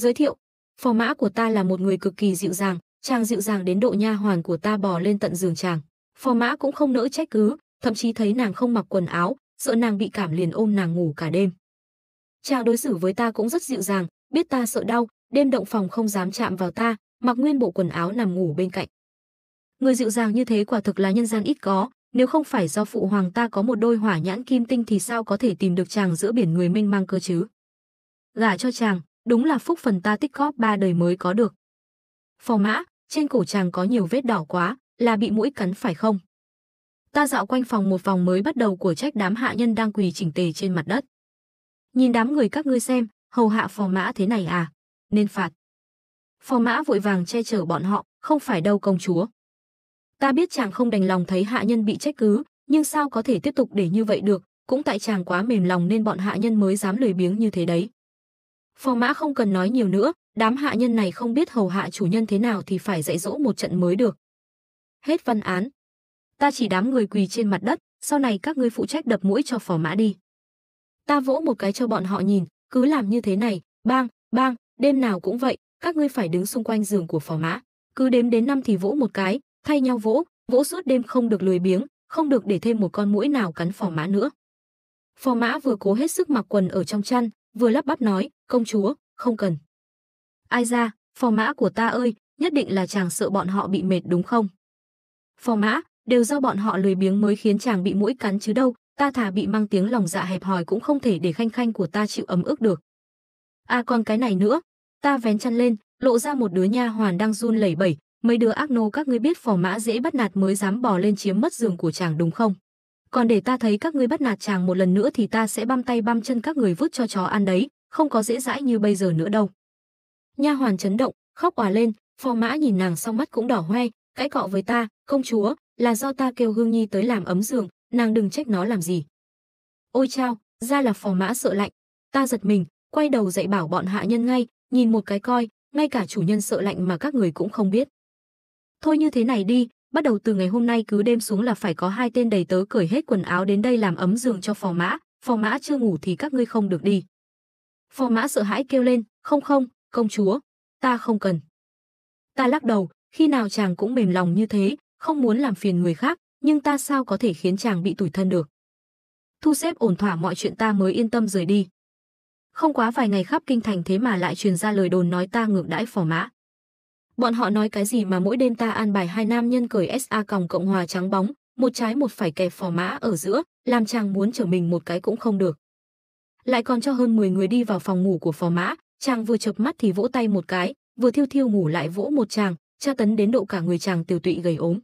Giới thiệu, phò mã của ta là một người cực kỳ dịu dàng, chàng dịu dàng đến độ nha hoàn của ta bò lên tận giường chàng. Phò mã cũng không nỡ trách cứ, thậm chí thấy nàng không mặc quần áo, sợ nàng bị cảm liền ôm nàng ngủ cả đêm. Chàng đối xử với ta cũng rất dịu dàng, biết ta sợ đau, đêm động phòng không dám chạm vào ta, mặc nguyên bộ quần áo nằm ngủ bên cạnh. Người dịu dàng như thế quả thực là nhân gian ít có, nếu không phải do phụ hoàng ta có một đôi hỏa nhãn kim tinh thì sao có thể tìm được chàng giữa biển người mênh mang cơ chứ. Gả cho chàng, Đúng là phúc phần ta tích góp ba đời mới có được. Phò mã, trên cổ chàng có nhiều vết đỏ quá, là bị mũi cắn phải không? Ta dạo quanh phòng một vòng mới bắt đầu của trách đám hạ nhân đang quỳ chỉnh tề trên mặt đất. Nhìn đám người các ngươi xem, hầu hạ phò mã thế này à? Nên phạt. Phò mã vội vàng che chở bọn họ, không phải đâu công chúa. Ta biết chàng không đành lòng thấy hạ nhân bị trách cứ, nhưng sao có thể tiếp tục để như vậy được, cũng tại chàng quá mềm lòng nên bọn hạ nhân mới dám lười biếng như thế đấy. Phò mã không cần nói nhiều nữa, đám hạ nhân này không biết hầu hạ chủ nhân thế nào thì phải dạy dỗ một trận mới được. Hết văn án. Ta chỉ đám người quỳ trên mặt đất, sau này các ngươi phụ trách đập mũi cho phò mã đi. Ta vỗ một cái cho bọn họ nhìn, cứ làm như thế này, bang, bang, đêm nào cũng vậy, các ngươi phải đứng xung quanh giường của phò mã. Cứ đếm đến năm thì vỗ một cái, thay nhau vỗ, vỗ suốt đêm không được lười biếng, không được để thêm một con mũi nào cắn phò mã nữa. Phò mã vừa cố hết sức mặc quần ở trong chăn, vừa lắp bắp nói, công chúa, không cần. Ai ra, phò mã của ta ơi, nhất định là chàng sợ bọn họ bị mệt đúng không? Phò mã, đều do bọn họ lười biếng mới khiến chàng bị mũi cắn chứ đâu, ta thà bị mang tiếng lòng dạ hẹp hòi cũng không thể để khanh khanh của ta chịu ấm ức được. À còn cái này nữa, ta vén chăn lên, lộ ra một đứa nha hoàn đang run lẩy bẩy, mấy đứa ác nô các ngươi biết phò mã dễ bắt nạt mới dám bò lên chiếm mất giường của chàng đúng không? còn để ta thấy các ngươi bắt nạt chàng một lần nữa thì ta sẽ băm tay băm chân các người vứt cho chó ăn đấy, không có dễ dãi như bây giờ nữa đâu. Nha hoàn chấn động, khóc òa lên, Phò Mã nhìn nàng sau mắt cũng đỏ hoe, cãi cọ với ta, công chúa, là do ta kêu Hương Nhi tới làm ấm giường, nàng đừng trách nó làm gì. Ôi chao, ra là Phò Mã sợ lạnh, ta giật mình, quay đầu dạy bảo bọn hạ nhân ngay, nhìn một cái coi, ngay cả chủ nhân sợ lạnh mà các người cũng không biết. Thôi như thế này đi, Bắt đầu từ ngày hôm nay cứ đêm xuống là phải có hai tên đầy tớ cởi hết quần áo đến đây làm ấm giường cho phò mã, phò mã chưa ngủ thì các ngươi không được đi. Phò mã sợ hãi kêu lên, không không, công chúa, ta không cần. Ta lắc đầu, khi nào chàng cũng mềm lòng như thế, không muốn làm phiền người khác, nhưng ta sao có thể khiến chàng bị tủi thân được. Thu xếp ổn thỏa mọi chuyện ta mới yên tâm rời đi. Không quá vài ngày khắp kinh thành thế mà lại truyền ra lời đồn nói ta ngược đãi phò mã. Bọn họ nói cái gì mà mỗi đêm ta an bài hai nam nhân cởi SA còng Cộng Hòa trắng bóng, một trái một phải kẹp phò mã ở giữa, làm chàng muốn trở mình một cái cũng không được. Lại còn cho hơn 10 người đi vào phòng ngủ của phò mã, chàng vừa chập mắt thì vỗ tay một cái, vừa thiêu thiêu ngủ lại vỗ một chàng, tra tấn đến độ cả người chàng tiêu tụy gầy ốm.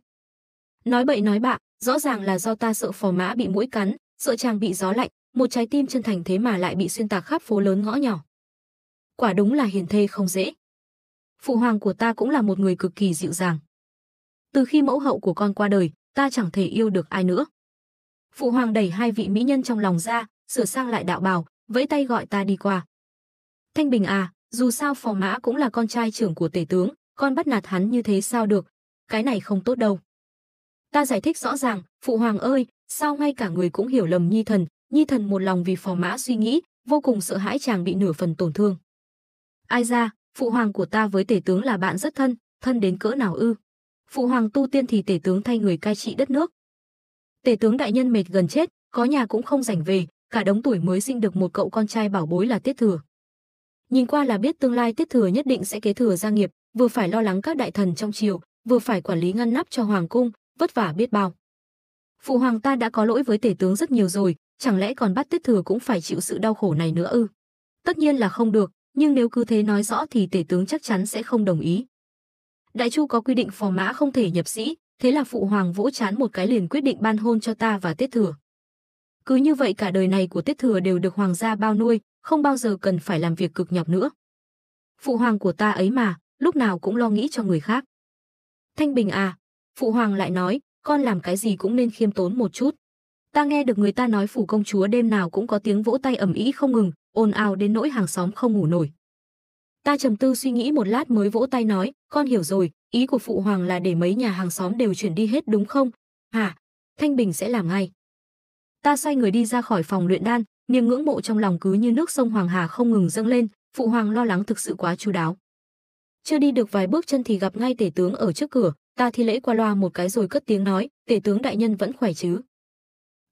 Nói bậy nói bạ, rõ ràng là do ta sợ phò mã bị mũi cắn, sợ chàng bị gió lạnh, một trái tim chân thành thế mà lại bị xuyên tạc khắp phố lớn ngõ nhỏ. Quả đúng là hiền thê không dễ. Phụ hoàng của ta cũng là một người cực kỳ dịu dàng. Từ khi mẫu hậu của con qua đời, ta chẳng thể yêu được ai nữa. Phụ hoàng đẩy hai vị mỹ nhân trong lòng ra, sửa sang lại đạo bào, vẫy tay gọi ta đi qua. Thanh Bình à, dù sao phò mã cũng là con trai trưởng của tể tướng, con bắt nạt hắn như thế sao được, cái này không tốt đâu. Ta giải thích rõ ràng, phụ hoàng ơi, sao ngay cả người cũng hiểu lầm Nhi Thần, Nhi Thần một lòng vì phò mã suy nghĩ, vô cùng sợ hãi chàng bị nửa phần tổn thương. Ai ra, phụ hoàng của ta với tể tướng là bạn rất thân, thân đến cỡ nào ư? Phụ hoàng tu tiên thì tể tướng thay người cai trị đất nước. Tể tướng đại nhân mệt gần chết, có nhà cũng không rảnh về, cả đống tuổi mới sinh được một cậu con trai bảo bối là Tiết Thừa. Nhìn qua là biết tương lai Tiết Thừa nhất định sẽ kế thừa gia nghiệp, vừa phải lo lắng các đại thần trong triều, vừa phải quản lý ngăn nắp cho hoàng cung, vất vả biết bao. Phụ hoàng ta đã có lỗi với tể tướng rất nhiều rồi, chẳng lẽ còn bắt Tiết Thừa cũng phải chịu sự đau khổ này nữa ư? Tất nhiên là không được, nhưng nếu cứ thế nói rõ thì tể tướng chắc chắn sẽ không đồng ý. Đại Chu có quy định phò mã không thể nhập sĩ, thế là phụ hoàng vỗ chán một cái liền quyết định ban hôn cho ta và Tiết Thừa. Cứ như vậy cả đời này của Tiết Thừa đều được hoàng gia bao nuôi, không bao giờ cần phải làm việc cực nhọc nữa. Phụ hoàng của ta ấy mà, lúc nào cũng lo nghĩ cho người khác. Thanh Bình à, phụ hoàng lại nói, con làm cái gì cũng nên khiêm tốn một chút. Ta nghe được người ta nói phủ công chúa đêm nào cũng có tiếng vỗ tay ẩm ý không ngừng, ồn ào đến nỗi hàng xóm không ngủ nổi. Ta trầm tư suy nghĩ một lát mới vỗ tay nói, con hiểu rồi, ý của phụ hoàng là để mấy nhà hàng xóm đều chuyển đi hết đúng không? Hả? Thanh Bình sẽ làm ngay. Ta xoay người đi ra khỏi phòng luyện đan, niềm ngưỡng mộ trong lòng cứ như nước sông Hoàng Hà không ngừng dâng lên, phụ hoàng lo lắng thực sự quá chu đáo. Chưa đi được vài bước chân thì gặp ngay tể tướng ở trước cửa, ta thi lễ qua loa một cái rồi cất tiếng nói, tể tướng đại nhân vẫn khỏe chứ.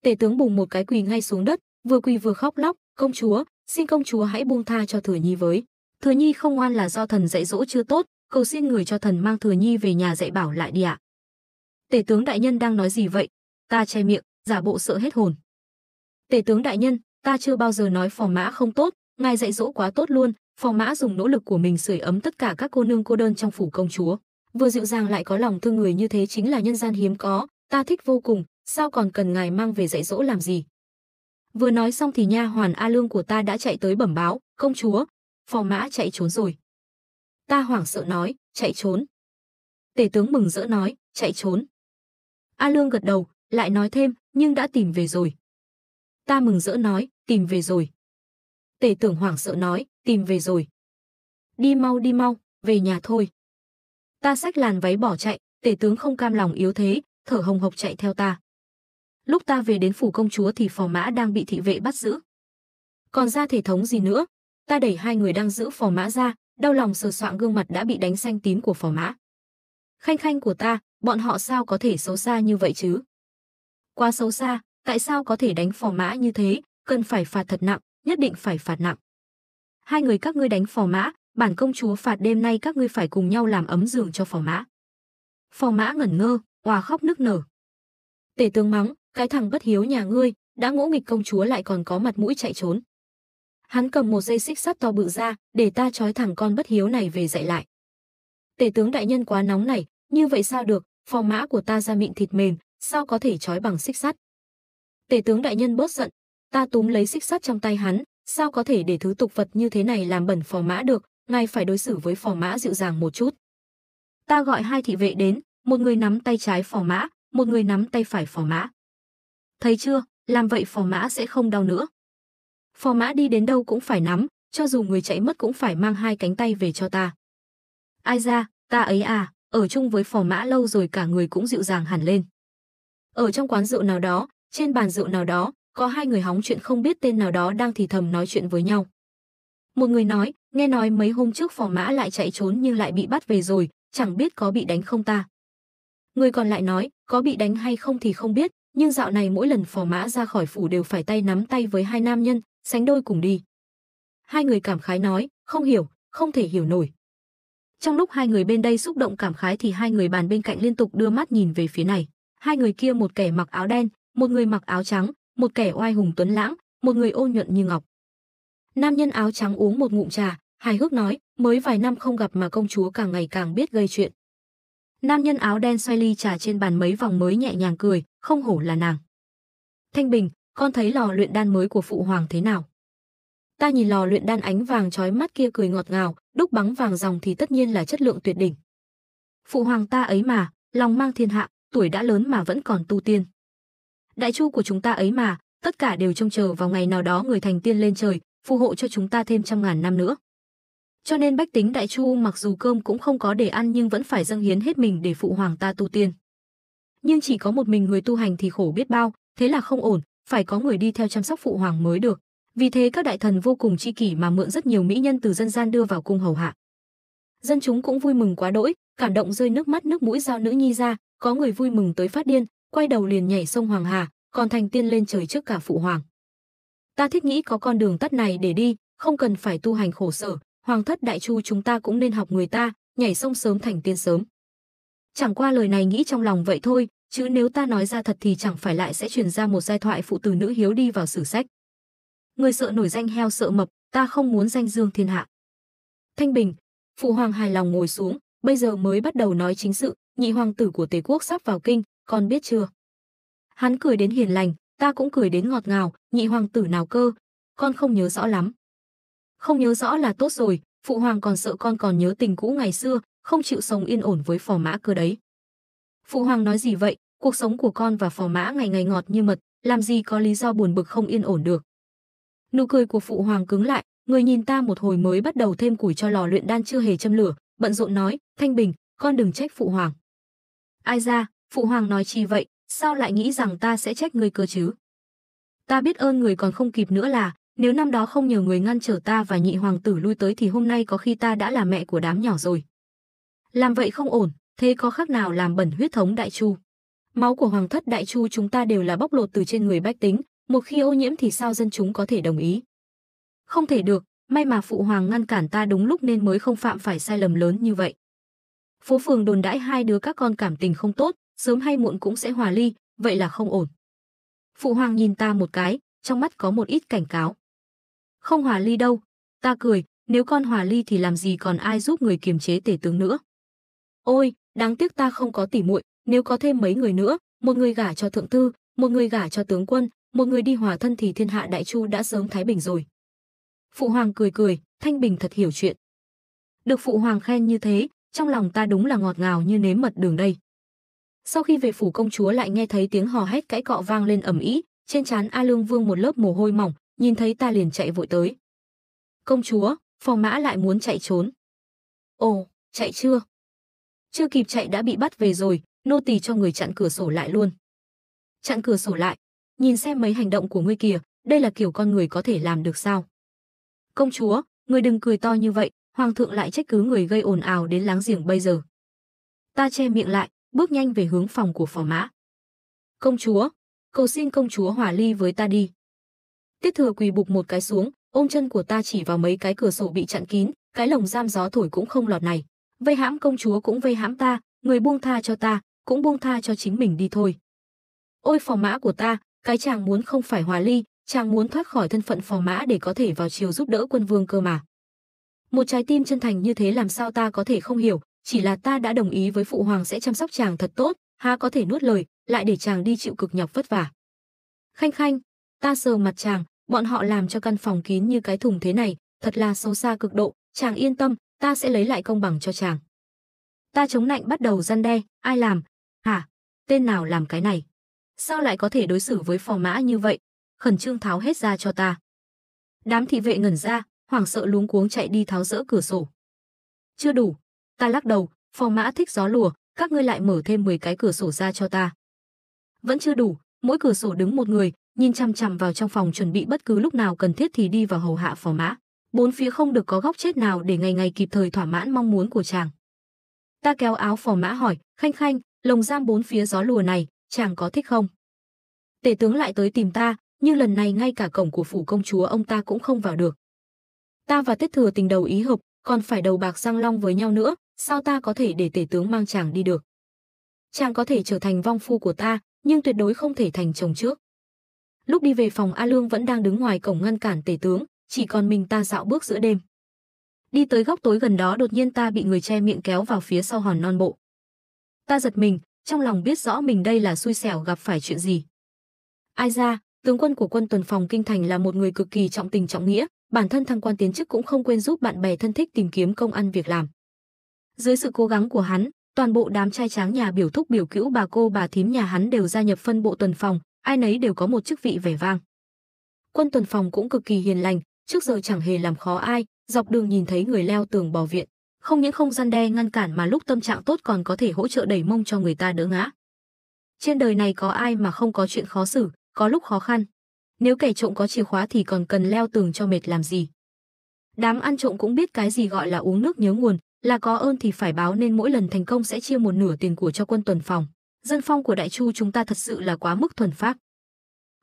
Tể tướng bùng một cái quỳ ngay xuống đất, vừa quỳ vừa khóc lóc, công chúa, xin công chúa hãy buông tha cho thừa nhi với thừa nhi không ngoan là do thần dạy dỗ chưa tốt cầu xin người cho thần mang thừa nhi về nhà dạy bảo lại đi ạ à. tể tướng đại nhân đang nói gì vậy ta che miệng giả bộ sợ hết hồn tể tướng đại nhân ta chưa bao giờ nói phò mã không tốt ngài dạy dỗ quá tốt luôn phò mã dùng nỗ lực của mình sưởi ấm tất cả các cô nương cô đơn trong phủ công chúa vừa dịu dàng lại có lòng thương người như thế chính là nhân gian hiếm có ta thích vô cùng sao còn cần ngài mang về dạy dỗ làm gì Vừa nói xong thì nha hoàn A Lương của ta đã chạy tới bẩm báo, công chúa, phò mã chạy trốn rồi. Ta hoảng sợ nói, chạy trốn. Tể tướng mừng rỡ nói, chạy trốn. A Lương gật đầu, lại nói thêm, nhưng đã tìm về rồi. Ta mừng rỡ nói, tìm về rồi. Tể tưởng hoảng sợ nói, tìm về rồi. Đi mau đi mau, về nhà thôi. Ta xách làn váy bỏ chạy, tể tướng không cam lòng yếu thế, thở hồng hộc chạy theo ta lúc ta về đến phủ công chúa thì phò mã đang bị thị vệ bắt giữ. Còn ra thể thống gì nữa? Ta đẩy hai người đang giữ phò mã ra, đau lòng sờ soạng gương mặt đã bị đánh xanh tím của phò mã. Khanh khanh của ta, bọn họ sao có thể xấu xa như vậy chứ? Quá xấu xa, tại sao có thể đánh phò mã như thế, cần phải phạt thật nặng, nhất định phải phạt nặng. Hai người các ngươi đánh phò mã, bản công chúa phạt đêm nay các ngươi phải cùng nhau làm ấm giường cho phò mã. Phò mã ngẩn ngơ, hòa khóc nức nở. Tể tướng mắng, cái thằng bất hiếu nhà ngươi, đã ngỗ nghịch công chúa lại còn có mặt mũi chạy trốn. Hắn cầm một dây xích sắt to bự ra, để ta trói thằng con bất hiếu này về dạy lại. Tể tướng đại nhân quá nóng này, như vậy sao được, phò mã của ta ra mịn thịt mềm, sao có thể trói bằng xích sắt. Tể tướng đại nhân bớt giận, ta túm lấy xích sắt trong tay hắn, sao có thể để thứ tục vật như thế này làm bẩn phò mã được, ngài phải đối xử với phò mã dịu dàng một chút. Ta gọi hai thị vệ đến, một người nắm tay trái phò mã, một người nắm tay phải phò mã. Thấy chưa, làm vậy phò mã sẽ không đau nữa. Phò mã đi đến đâu cũng phải nắm, cho dù người chạy mất cũng phải mang hai cánh tay về cho ta. Ai ra, ta ấy à, ở chung với phò mã lâu rồi cả người cũng dịu dàng hẳn lên. Ở trong quán rượu nào đó, trên bàn rượu nào đó, có hai người hóng chuyện không biết tên nào đó đang thì thầm nói chuyện với nhau. Một người nói, nghe nói mấy hôm trước phò mã lại chạy trốn nhưng lại bị bắt về rồi, chẳng biết có bị đánh không ta. Người còn lại nói, có bị đánh hay không thì không biết, nhưng dạo này mỗi lần phò mã ra khỏi phủ đều phải tay nắm tay với hai nam nhân, sánh đôi cùng đi. Hai người cảm khái nói, không hiểu, không thể hiểu nổi. Trong lúc hai người bên đây xúc động cảm khái thì hai người bàn bên cạnh liên tục đưa mắt nhìn về phía này. Hai người kia một kẻ mặc áo đen, một người mặc áo trắng, một kẻ oai hùng tuấn lãng, một người ôn nhuận như ngọc. Nam nhân áo trắng uống một ngụm trà, hài hước nói, mới vài năm không gặp mà công chúa càng ngày càng biết gây chuyện. Nam nhân áo đen xoay ly trà trên bàn mấy vòng mới nhẹ nhàng cười, không hổ là nàng. Thanh Bình, con thấy lò luyện đan mới của phụ hoàng thế nào? Ta nhìn lò luyện đan ánh vàng chói mắt kia cười ngọt ngào, đúc bắn vàng dòng thì tất nhiên là chất lượng tuyệt đỉnh. Phụ hoàng ta ấy mà, lòng mang thiên hạ, tuổi đã lớn mà vẫn còn tu tiên. Đại chu của chúng ta ấy mà, tất cả đều trông chờ vào ngày nào đó người thành tiên lên trời, phù hộ cho chúng ta thêm trăm ngàn năm nữa. Cho nên bách tính Đại Chu mặc dù cơm cũng không có để ăn nhưng vẫn phải dâng hiến hết mình để phụ hoàng ta tu tiên. Nhưng chỉ có một mình người tu hành thì khổ biết bao, thế là không ổn, phải có người đi theo chăm sóc phụ hoàng mới được. Vì thế các đại thần vô cùng chi kỷ mà mượn rất nhiều mỹ nhân từ dân gian đưa vào cung hầu hạ. Dân chúng cũng vui mừng quá đỗi, cảm động rơi nước mắt nước mũi giao nữ nhi ra, có người vui mừng tới phát điên, quay đầu liền nhảy sông Hoàng Hà, còn thành tiên lên trời trước cả phụ hoàng. Ta thích nghĩ có con đường tắt này để đi, không cần phải tu hành khổ sở, hoàng thất đại chu chúng ta cũng nên học người ta, nhảy sông sớm thành tiên sớm. Chẳng qua lời này nghĩ trong lòng vậy thôi, chứ nếu ta nói ra thật thì chẳng phải lại sẽ truyền ra một giai thoại phụ tử nữ hiếu đi vào sử sách. Người sợ nổi danh heo sợ mập, ta không muốn danh dương thiên hạ. Thanh Bình, phụ hoàng hài lòng ngồi xuống, bây giờ mới bắt đầu nói chính sự, nhị hoàng tử của Tề quốc sắp vào kinh, con biết chưa? Hắn cười đến hiền lành, ta cũng cười đến ngọt ngào, nhị hoàng tử nào cơ, con không nhớ rõ lắm không nhớ rõ là tốt rồi, phụ hoàng còn sợ con còn nhớ tình cũ ngày xưa, không chịu sống yên ổn với phò mã cơ đấy. Phụ hoàng nói gì vậy, cuộc sống của con và phò mã ngày ngày ngọt như mật, làm gì có lý do buồn bực không yên ổn được. Nụ cười của phụ hoàng cứng lại, người nhìn ta một hồi mới bắt đầu thêm củi cho lò luyện đan chưa hề châm lửa, bận rộn nói, Thanh Bình, con đừng trách phụ hoàng. Ai ra, phụ hoàng nói chi vậy, sao lại nghĩ rằng ta sẽ trách người cơ chứ? Ta biết ơn người còn không kịp nữa là, nếu năm đó không nhờ người ngăn trở ta và nhị hoàng tử lui tới thì hôm nay có khi ta đã là mẹ của đám nhỏ rồi. Làm vậy không ổn, thế có khác nào làm bẩn huyết thống đại chu. Máu của hoàng thất đại chu chúng ta đều là bóc lột từ trên người bách tính, một khi ô nhiễm thì sao dân chúng có thể đồng ý. Không thể được, may mà phụ hoàng ngăn cản ta đúng lúc nên mới không phạm phải sai lầm lớn như vậy. Phố phường đồn đãi hai đứa các con cảm tình không tốt, sớm hay muộn cũng sẽ hòa ly, vậy là không ổn. Phụ hoàng nhìn ta một cái, trong mắt có một ít cảnh cáo. Không hòa ly đâu. Ta cười, nếu con hòa ly thì làm gì còn ai giúp người kiềm chế tể tướng nữa. Ôi, đáng tiếc ta không có tỉ muội, nếu có thêm mấy người nữa, một người gả cho thượng tư, một người gả cho tướng quân, một người đi hòa thân thì thiên hạ đại chu đã sớm thái bình rồi. Phụ hoàng cười cười, Thanh Bình thật hiểu chuyện. Được phụ hoàng khen như thế, trong lòng ta đúng là ngọt ngào như nếm mật đường đây. Sau khi về phủ công chúa lại nghe thấy tiếng hò hét cãi cọ vang lên ầm ĩ, trên trán A Lương Vương một lớp mồ hôi mỏng, nhìn thấy ta liền chạy vội tới. Công chúa, phò mã lại muốn chạy trốn. Ồ, chạy chưa? Chưa kịp chạy đã bị bắt về rồi, nô tỳ cho người chặn cửa sổ lại luôn. Chặn cửa sổ lại, nhìn xem mấy hành động của ngươi kìa, đây là kiểu con người có thể làm được sao? Công chúa, người đừng cười to như vậy, hoàng thượng lại trách cứ người gây ồn ào đến láng giềng bây giờ. Ta che miệng lại, bước nhanh về hướng phòng của phò mã. Công chúa, cầu xin công chúa hòa ly với ta đi. Tiết thừa quỳ bục một cái xuống, ôm chân của ta chỉ vào mấy cái cửa sổ bị chặn kín, cái lồng giam gió thổi cũng không lọt này. Vây hãm công chúa cũng vây hãm ta, người buông tha cho ta, cũng buông tha cho chính mình đi thôi. Ôi phò mã của ta, cái chàng muốn không phải hòa ly, chàng muốn thoát khỏi thân phận phò mã để có thể vào chiều giúp đỡ quân vương cơ mà. Một trái tim chân thành như thế làm sao ta có thể không hiểu, chỉ là ta đã đồng ý với phụ hoàng sẽ chăm sóc chàng thật tốt, há có thể nuốt lời, lại để chàng đi chịu cực nhọc vất vả. Khanh khanh, ta sờ mặt chàng, bọn họ làm cho căn phòng kín như cái thùng thế này, thật là xấu xa cực độ, chàng yên tâm, ta sẽ lấy lại công bằng cho chàng. Ta chống nạnh bắt đầu răn đe, ai làm? Hả? Tên nào làm cái này? Sao lại có thể đối xử với phò mã như vậy? Khẩn trương tháo hết ra cho ta. Đám thị vệ ngẩn ra, hoảng sợ luống cuống chạy đi tháo rỡ cửa sổ. Chưa đủ, ta lắc đầu, phò mã thích gió lùa, các ngươi lại mở thêm 10 cái cửa sổ ra cho ta. Vẫn chưa đủ, mỗi cửa sổ đứng một người, nhìn chằm chằm vào trong phòng chuẩn bị bất cứ lúc nào cần thiết thì đi vào hầu hạ phò mã. Bốn phía không được có góc chết nào để ngày ngày kịp thời thỏa mãn mong muốn của chàng. Ta kéo áo phò mã hỏi, khanh khanh, lồng giam bốn phía gió lùa này, chàng có thích không? Tể tướng lại tới tìm ta, nhưng lần này ngay cả cổng của phủ công chúa ông ta cũng không vào được. Ta và Tết Thừa tình đầu ý hợp, còn phải đầu bạc răng long với nhau nữa, sao ta có thể để tể tướng mang chàng đi được? Chàng có thể trở thành vong phu của ta, nhưng tuyệt đối không thể thành chồng trước. Lúc đi về phòng A Lương vẫn đang đứng ngoài cổng ngăn cản tể tướng, chỉ còn mình ta dạo bước giữa đêm. Đi tới góc tối gần đó đột nhiên ta bị người che miệng kéo vào phía sau hòn non bộ. Ta giật mình, trong lòng biết rõ mình đây là xui xẻo gặp phải chuyện gì. Ai ra, tướng quân của quân tuần phòng kinh thành là một người cực kỳ trọng tình trọng nghĩa, bản thân thăng quan tiến chức cũng không quên giúp bạn bè thân thích tìm kiếm công ăn việc làm. Dưới sự cố gắng của hắn, toàn bộ đám trai tráng nhà biểu thúc biểu cữu bà cô bà thím nhà hắn đều gia nhập phân bộ tuần phòng, ai nấy đều có một chức vị vẻ vang. Quân tuần phòng cũng cực kỳ hiền lành, trước giờ chẳng hề làm khó ai, dọc đường nhìn thấy người leo tường bò viện, không những không gian đe ngăn cản mà lúc tâm trạng tốt còn có thể hỗ trợ đẩy mông cho người ta đỡ ngã. Trên đời này có ai mà không có chuyện khó xử, có lúc khó khăn. Nếu kẻ trộm có chìa khóa thì còn cần leo tường cho mệt làm gì. Đám ăn trộm cũng biết cái gì gọi là uống nước nhớ nguồn, là có ơn thì phải báo nên mỗi lần thành công sẽ chia một nửa tiền của cho quân tuần phòng dân phong của Đại Chu chúng ta thật sự là quá mức thuần phác.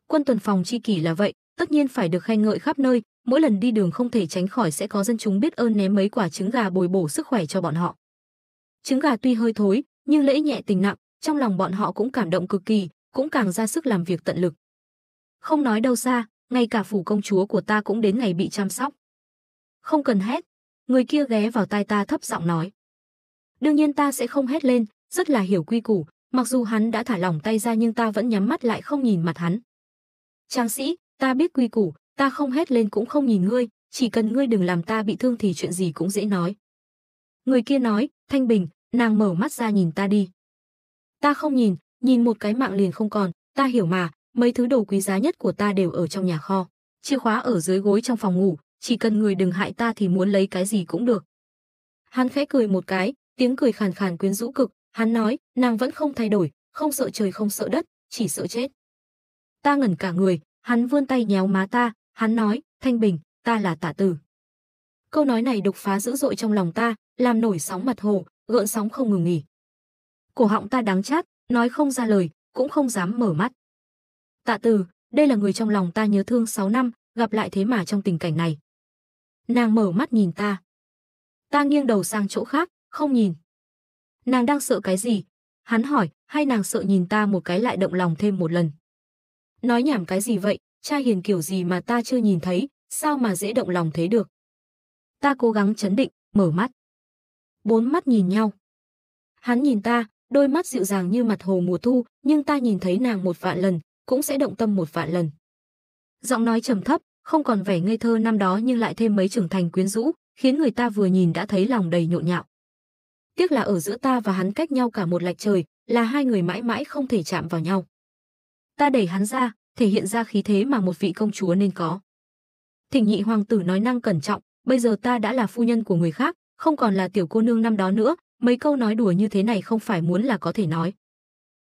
Quân tuần phòng chi kỷ là vậy, tất nhiên phải được khen ngợi khắp nơi, mỗi lần đi đường không thể tránh khỏi sẽ có dân chúng biết ơn ném mấy quả trứng gà bồi bổ sức khỏe cho bọn họ. Trứng gà tuy hơi thối, nhưng lễ nhẹ tình nặng, trong lòng bọn họ cũng cảm động cực kỳ, cũng càng ra sức làm việc tận lực. Không nói đâu xa, ngay cả phủ công chúa của ta cũng đến ngày bị chăm sóc. Không cần hét, người kia ghé vào tai ta thấp giọng nói. Đương nhiên ta sẽ không hét lên, rất là hiểu quy củ, Mặc dù hắn đã thả lỏng tay ra nhưng ta vẫn nhắm mắt lại không nhìn mặt hắn. Trang sĩ, ta biết quy củ, ta không hét lên cũng không nhìn ngươi, chỉ cần ngươi đừng làm ta bị thương thì chuyện gì cũng dễ nói. Người kia nói, Thanh Bình, nàng mở mắt ra nhìn ta đi. Ta không nhìn, nhìn một cái mạng liền không còn, ta hiểu mà, mấy thứ đồ quý giá nhất của ta đều ở trong nhà kho. Chìa khóa ở dưới gối trong phòng ngủ, chỉ cần người đừng hại ta thì muốn lấy cái gì cũng được. Hắn khẽ cười một cái, tiếng cười khàn khàn quyến rũ cực, Hắn nói, nàng vẫn không thay đổi, không sợ trời không sợ đất, chỉ sợ chết. Ta ngẩn cả người, hắn vươn tay nhéo má ta, hắn nói, Thanh Bình, ta là tả tử. Câu nói này đục phá dữ dội trong lòng ta, làm nổi sóng mặt hồ, gợn sóng không ngừng nghỉ. Cổ họng ta đáng chát, nói không ra lời, cũng không dám mở mắt. Tạ Từ, đây là người trong lòng ta nhớ thương 6 năm, gặp lại thế mà trong tình cảnh này. Nàng mở mắt nhìn ta. Ta nghiêng đầu sang chỗ khác, không nhìn. Nàng đang sợ cái gì? Hắn hỏi, hay nàng sợ nhìn ta một cái lại động lòng thêm một lần? Nói nhảm cái gì vậy? Cha hiền kiểu gì mà ta chưa nhìn thấy, sao mà dễ động lòng thế được? Ta cố gắng chấn định, mở mắt. Bốn mắt nhìn nhau. Hắn nhìn ta, đôi mắt dịu dàng như mặt hồ mùa thu, nhưng ta nhìn thấy nàng một vạn lần, cũng sẽ động tâm một vạn lần. Giọng nói trầm thấp, không còn vẻ ngây thơ năm đó nhưng lại thêm mấy trưởng thành quyến rũ, khiến người ta vừa nhìn đã thấy lòng đầy nhộn nhạo. Tiếc là ở giữa ta và hắn cách nhau cả một lạch trời, là hai người mãi mãi không thể chạm vào nhau. Ta đẩy hắn ra, thể hiện ra khí thế mà một vị công chúa nên có. Thịnh nhị hoàng tử nói năng cẩn trọng, bây giờ ta đã là phu nhân của người khác, không còn là tiểu cô nương năm đó nữa, mấy câu nói đùa như thế này không phải muốn là có thể nói.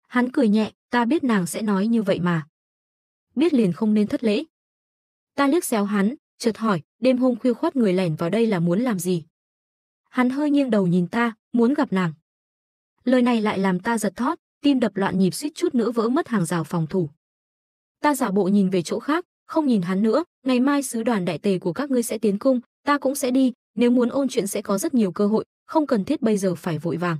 Hắn cười nhẹ, ta biết nàng sẽ nói như vậy mà. Biết liền không nên thất lễ. Ta liếc xéo hắn, chợt hỏi, đêm hôm khuya khoát người lẻn vào đây là muốn làm gì? Hắn hơi nghiêng đầu nhìn ta, muốn gặp nàng. Lời này lại làm ta giật thót, tim đập loạn nhịp suýt chút nữa vỡ mất hàng rào phòng thủ. Ta giả bộ nhìn về chỗ khác, không nhìn hắn nữa, ngày mai sứ đoàn đại tề của các ngươi sẽ tiến cung, ta cũng sẽ đi, nếu muốn ôn chuyện sẽ có rất nhiều cơ hội, không cần thiết bây giờ phải vội vàng.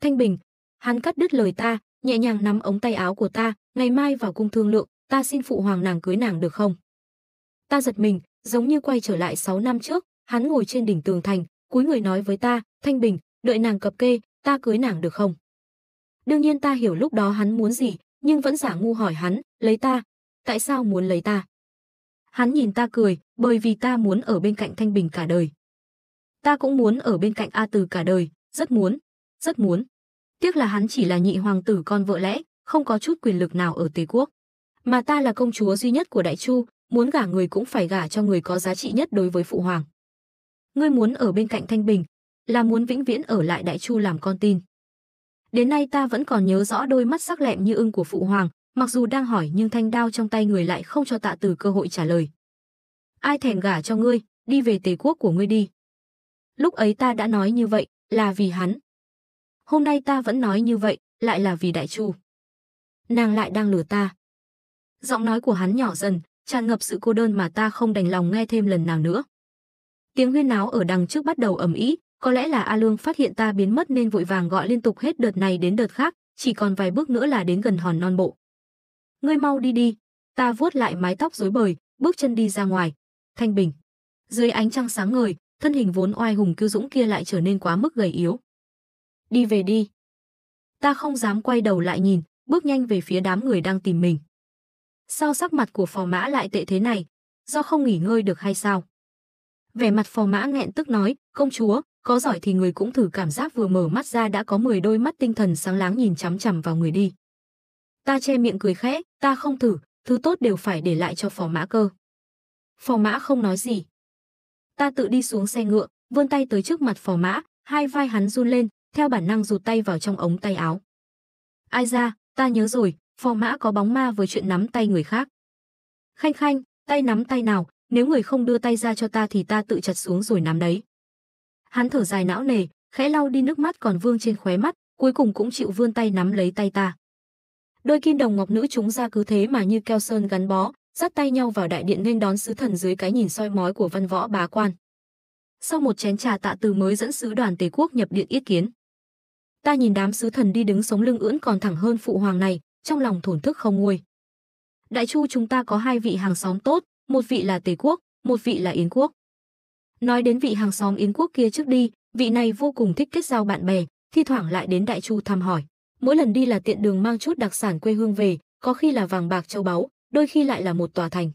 Thanh Bình, hắn cắt đứt lời ta, nhẹ nhàng nắm ống tay áo của ta, ngày mai vào cung thương lượng, ta xin phụ hoàng nàng cưới nàng được không? Ta giật mình, giống như quay trở lại 6 năm trước, hắn ngồi trên đỉnh tường thành, cúi người nói với ta, Thanh Bình, đợi nàng cập kê, ta cưới nàng được không? Đương nhiên ta hiểu lúc đó hắn muốn gì, nhưng vẫn giả ngu hỏi hắn, lấy ta, tại sao muốn lấy ta? Hắn nhìn ta cười, bởi vì ta muốn ở bên cạnh Thanh Bình cả đời. Ta cũng muốn ở bên cạnh A Từ cả đời, rất muốn, rất muốn. Tiếc là hắn chỉ là nhị hoàng tử con vợ lẽ, không có chút quyền lực nào ở Tề quốc. Mà ta là công chúa duy nhất của Đại Chu, muốn gả người cũng phải gả cho người có giá trị nhất đối với phụ hoàng. Ngươi muốn ở bên cạnh Thanh Bình, là muốn vĩnh viễn ở lại Đại Chu làm con tin. Đến nay ta vẫn còn nhớ rõ đôi mắt sắc lẹm như ưng của phụ hoàng, mặc dù đang hỏi nhưng thanh đao trong tay người lại không cho tạ từ cơ hội trả lời. Ai thèm gả cho ngươi, đi về tề quốc của ngươi đi. Lúc ấy ta đã nói như vậy, là vì hắn. Hôm nay ta vẫn nói như vậy, lại là vì đại chu. Nàng lại đang lừa ta. Giọng nói của hắn nhỏ dần, tràn ngập sự cô đơn mà ta không đành lòng nghe thêm lần nào nữa. Tiếng huyên náo ở đằng trước bắt đầu ầm ĩ, có lẽ là A Lương phát hiện ta biến mất nên vội vàng gọi liên tục hết đợt này đến đợt khác, chỉ còn vài bước nữa là đến gần hòn non bộ. Ngươi mau đi đi, ta vuốt lại mái tóc rối bời, bước chân đi ra ngoài. Thanh Bình. Dưới ánh trăng sáng ngời, thân hình vốn oai hùng kiêu dũng kia lại trở nên quá mức gầy yếu. Đi về đi. Ta không dám quay đầu lại nhìn, bước nhanh về phía đám người đang tìm mình. Sao sắc mặt của phò mã lại tệ thế này? Do không nghỉ ngơi được hay sao? Vẻ mặt phò mã nghẹn tức nói, công chúa, có giỏi thì người cũng thử cảm giác vừa mở mắt ra đã có 10 đôi mắt tinh thần sáng láng nhìn chằm chằm vào người đi. Ta che miệng cười khẽ, ta không thử, thứ tốt đều phải để lại cho phò mã cơ. Phò mã không nói gì. Ta tự đi xuống xe ngựa, vươn tay tới trước mặt phò mã, hai vai hắn run lên, theo bản năng rụt tay vào trong ống tay áo. Ai ra, ta nhớ rồi, phò mã có bóng ma với chuyện nắm tay người khác. Khanh khanh, tay nắm tay nào, nếu người không đưa tay ra cho ta thì ta tự chặt xuống rồi nắm đấy. Hắn thở dài não nề, khẽ lau đi nước mắt còn vương trên khóe mắt, cuối cùng cũng chịu vươn tay nắm lấy tay ta. Đôi kim đồng ngọc nữ chúng ra cứ thế mà như keo sơn gắn bó, dắt tay nhau vào đại điện nên đón sứ thần dưới cái nhìn soi mói của văn võ bá quan. Sau một chén trà tạ từ mới dẫn sứ đoàn Tề quốc nhập điện yết kiến. Ta nhìn đám sứ thần đi đứng sống lưng ưỡn còn thẳng hơn phụ hoàng này, trong lòng thổn thức không nguôi. Đại Chu chúng ta có hai vị hàng xóm tốt, một vị là Tề quốc, một vị là Yến quốc. Nói đến vị hàng xóm Yến quốc kia trước đi, vị này vô cùng thích kết giao bạn bè, thi thoảng lại đến Đại Chu thăm hỏi. Mỗi lần đi là tiện đường mang chút đặc sản quê hương về, có khi là vàng bạc châu báu, đôi khi lại là một tòa thành.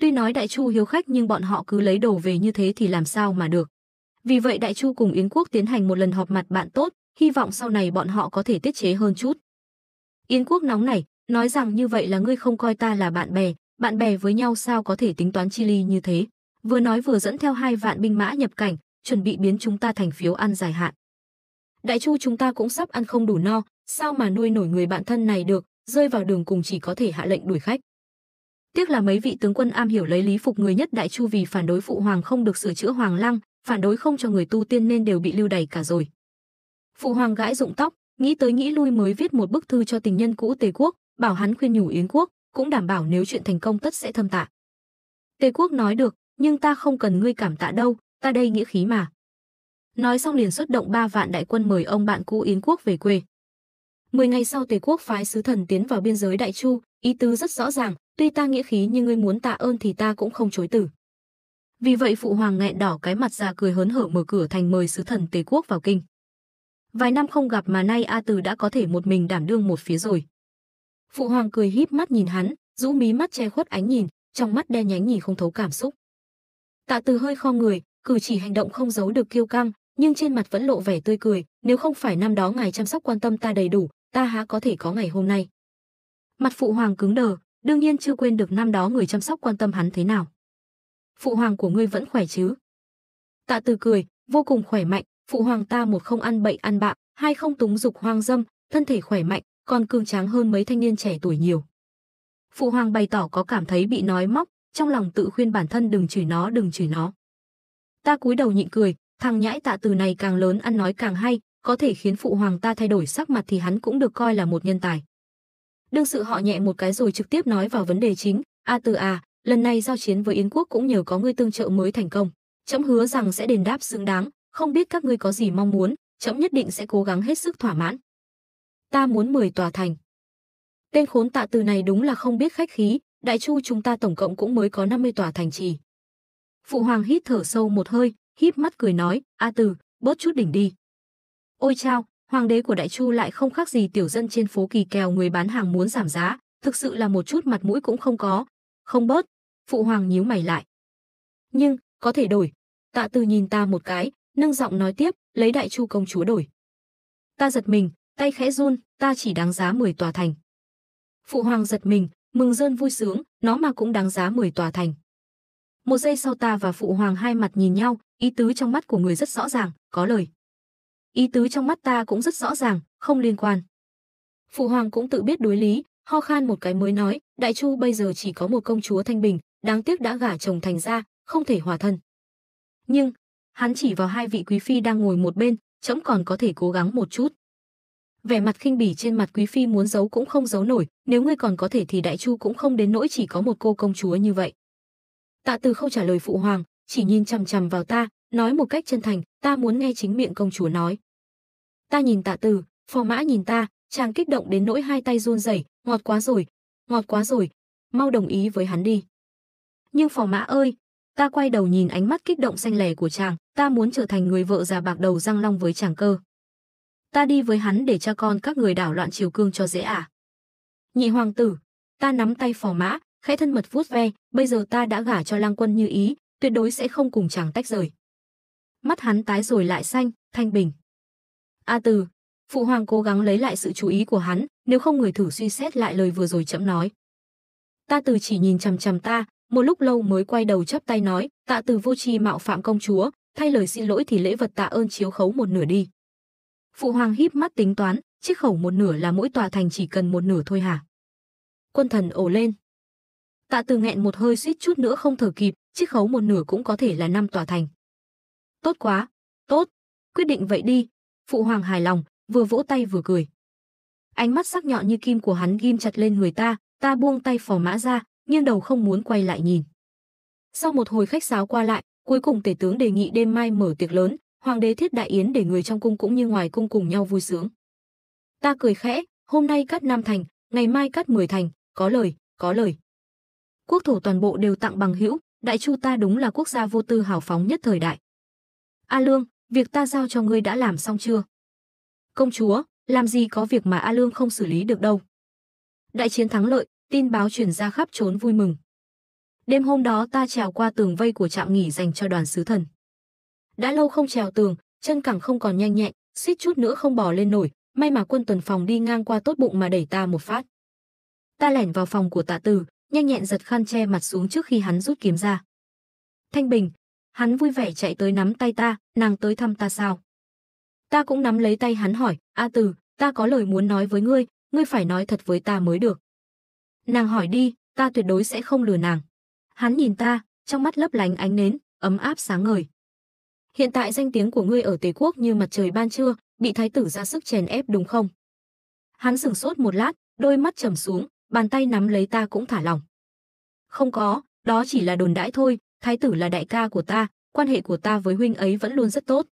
Tuy nói Đại Chu hiếu khách nhưng bọn họ cứ lấy đồ về như thế thì làm sao mà được. Vì vậy Đại Chu cùng Yến quốc tiến hành một lần họp mặt bạn tốt, hy vọng sau này bọn họ có thể tiết chế hơn chút. Yến quốc nóng này, nói rằng như vậy là ngươi không coi ta là bạn bè, bạn bè với nhau sao có thể tính toán chi ly như thế vừa nói vừa dẫn theo hai vạn binh mã nhập cảnh, chuẩn bị biến chúng ta thành phiếu ăn dài hạn. Đại Chu chúng ta cũng sắp ăn không đủ no, sao mà nuôi nổi người bạn thân này được, rơi vào đường cùng chỉ có thể hạ lệnh đuổi khách. Tiếc là mấy vị tướng quân am hiểu lấy lý phục người nhất Đại Chu vì phản đối phụ hoàng không được sửa chữa hoàng lăng, phản đối không cho người tu tiên nên đều bị lưu đày cả rồi. Phụ hoàng gãi rụng tóc, nghĩ tới nghĩ lui mới viết một bức thư cho tình nhân cũ Tề Quốc, bảo hắn khuyên nhủ Yến Quốc, cũng đảm bảo nếu chuyện thành công tất sẽ thâm tạ. Tề Quốc nói được, nhưng ta không cần ngươi cảm tạ đâu, ta đây nghĩa khí mà. Nói xong liền xuất động ba vạn đại quân mời ông bạn cũ Yến quốc về quê. Mười ngày sau Tề quốc phái sứ thần tiến vào biên giới Đại Chu, ý tứ rất rõ ràng, tuy ta nghĩa khí nhưng ngươi muốn tạ ơn thì ta cũng không chối từ. Vì vậy phụ hoàng nghẹn đỏ cái mặt ra cười hớn hở mở cửa thành mời sứ thần Tề quốc vào kinh. Vài năm không gặp mà nay A Từ đã có thể một mình đảm đương một phía rồi. Phụ hoàng cười híp mắt nhìn hắn, rũ mí mắt che khuất ánh nhìn, trong mắt đen nhánh nhìn không thấu cảm xúc. Tạ Từ hơi khom người, cử chỉ hành động không giấu được kiêu căng, nhưng trên mặt vẫn lộ vẻ tươi cười, nếu không phải năm đó ngài chăm sóc quan tâm ta đầy đủ, ta há có thể có ngày hôm nay. Mặt phụ hoàng cứng đờ, đương nhiên chưa quên được năm đó người chăm sóc quan tâm hắn thế nào. Phụ hoàng của ngươi vẫn khỏe chứ? Tạ Từ cười, vô cùng khỏe mạnh, phụ hoàng ta một không ăn bậy ăn bạ, hai không túng dục hoang dâm, thân thể khỏe mạnh, còn cường tráng hơn mấy thanh niên trẻ tuổi nhiều. Phụ hoàng bày tỏ có cảm thấy bị nói móc, trong lòng tự khuyên bản thân đừng chửi nó, đừng chửi nó. Ta cúi đầu nhịn cười, thằng nhãi tạ từ này càng lớn ăn nói càng hay, có thể khiến phụ hoàng ta thay đổi sắc mặt thì hắn cũng được coi là một nhân tài. Đương sự họ nhẹ một cái rồi trực tiếp nói vào vấn đề chính, A từ à, lần này giao chiến với Yến quốc cũng nhờ có ngươi tương trợ mới thành công. Chấm hứa rằng sẽ đền đáp xứng đáng, không biết các ngươi có gì mong muốn, chấm nhất định sẽ cố gắng hết sức thỏa mãn. Ta muốn 10 tòa thành. Tên khốn tạ từ này đúng là không biết khách khí, Đại Chu chúng ta tổng cộng cũng mới có 50 tòa thành trì. Phụ hoàng hít thở sâu một hơi, híp mắt cười nói, "A Từ, bớt chút đỉnh đi." Ôi chao, hoàng đế của Đại Chu lại không khác gì tiểu dân trên phố kỳ kèo người bán hàng muốn giảm giá, thực sự là một chút mặt mũi cũng không có. Không bớt, phụ hoàng nhíu mày lại. Nhưng, có thể đổi. Tạ Từ nhìn ta một cái, nâng giọng nói tiếp, lấy Đại Chu công chúa đổi. Ta giật mình, tay khẽ run, ta chỉ đáng giá 10 tòa thành. Phụ hoàng giật mình, mừng rơn vui sướng, nó mà cũng đáng giá 10 tòa thành. Một giây sau ta và phụ hoàng hai mặt nhìn nhau, ý tứ trong mắt của người rất rõ ràng, có lời. Ý tứ trong mắt ta cũng rất rõ ràng, không liên quan. Phụ hoàng cũng tự biết đối lý, ho khan một cái mới nói, đại chu bây giờ chỉ có một công chúa thanh bình, đáng tiếc đã gả chồng thành ra, không thể hòa thân. Nhưng, hắn chỉ vào hai vị quý phi đang ngồi một bên, trẫm còn có thể cố gắng một chút vẻ mặt khinh bỉ trên mặt quý phi muốn giấu cũng không giấu nổi nếu ngươi còn có thể thì đại chu cũng không đến nỗi chỉ có một cô công chúa như vậy tạ từ không trả lời phụ hoàng chỉ nhìn chằm chằm vào ta nói một cách chân thành ta muốn nghe chính miệng công chúa nói ta nhìn tạ từ phò mã nhìn ta chàng kích động đến nỗi hai tay run rẩy ngọt quá rồi ngọt quá rồi mau đồng ý với hắn đi nhưng phò mã ơi ta quay đầu nhìn ánh mắt kích động xanh lẻ của chàng ta muốn trở thành người vợ già bạc đầu răng long với chàng cơ ta đi với hắn để cha con các người đảo loạn triều cương cho dễ à. Nhị hoàng tử, ta nắm tay phò mã, khẽ thân mật vuốt ve, bây giờ ta đã gả cho lang quân như ý, tuyệt đối sẽ không cùng chàng tách rời. Mắt hắn tái rồi lại xanh, thanh bình. A từ, phụ hoàng cố gắng lấy lại sự chú ý của hắn, nếu không người thử suy xét lại lời vừa rồi chậm nói. Ta từ chỉ nhìn chằm chằm ta, một lúc lâu mới quay đầu chắp tay nói, tạ từ vô tri mạo phạm công chúa, thay lời xin lỗi thì lễ vật tạ ơn chiếu khấu một nửa đi. Phụ hoàng híp mắt tính toán, chiếc khẩu một nửa là mỗi tòa thành chỉ cần một nửa thôi hả? Quân thần ồ lên. Tạ Từ nghẹn một hơi suýt chút nữa không thở kịp, chiếc khấu một nửa cũng có thể là năm tòa thành. Tốt quá, tốt, quyết định vậy đi. Phụ hoàng hài lòng, vừa vỗ tay vừa cười. Ánh mắt sắc nhọn như kim của hắn ghim chặt lên người ta, ta buông tay phò mã ra, nghiêng đầu không muốn quay lại nhìn. Sau một hồi khách sáo qua lại, cuối cùng tể tướng đề nghị đêm mai mở tiệc lớn, hoàng đế thiết đại yến để người trong cung cũng như ngoài cung cùng nhau vui sướng. Ta cười khẽ, hôm nay cắt năm Thành, ngày mai cắt Mười Thành, có lời, có lời. Quốc thổ toàn bộ đều tặng bằng hữu, đại chu ta đúng là quốc gia vô tư hào phóng nhất thời đại. A Lương, việc ta giao cho ngươi đã làm xong chưa? Công chúa, làm gì có việc mà A Lương không xử lý được đâu. Đại chiến thắng lợi, tin báo truyền ra khắp trốn vui mừng. Đêm hôm đó ta trèo qua tường vây của trạm nghỉ dành cho đoàn sứ thần đã lâu không trèo tường chân cẳng không còn nhanh nhẹn suýt chút nữa không bỏ lên nổi may mà quân tuần phòng đi ngang qua tốt bụng mà đẩy ta một phát ta lẻn vào phòng của tạ tử nhanh nhẹn giật khăn che mặt xuống trước khi hắn rút kiếm ra thanh bình hắn vui vẻ chạy tới nắm tay ta nàng tới thăm ta sao ta cũng nắm lấy tay hắn hỏi a tử ta có lời muốn nói với ngươi ngươi phải nói thật với ta mới được nàng hỏi đi ta tuyệt đối sẽ không lừa nàng hắn nhìn ta trong mắt lấp lánh ánh nến ấm áp sáng ngời hiện tại danh tiếng của ngươi ở Tề quốc như mặt trời ban trưa, bị thái tử ra sức chèn ép đúng không? Hắn sửng sốt một lát, đôi mắt trầm xuống, bàn tay nắm lấy ta cũng thả lỏng. Không có, đó chỉ là đồn đãi thôi, thái tử là đại ca của ta, quan hệ của ta với huynh ấy vẫn luôn rất tốt.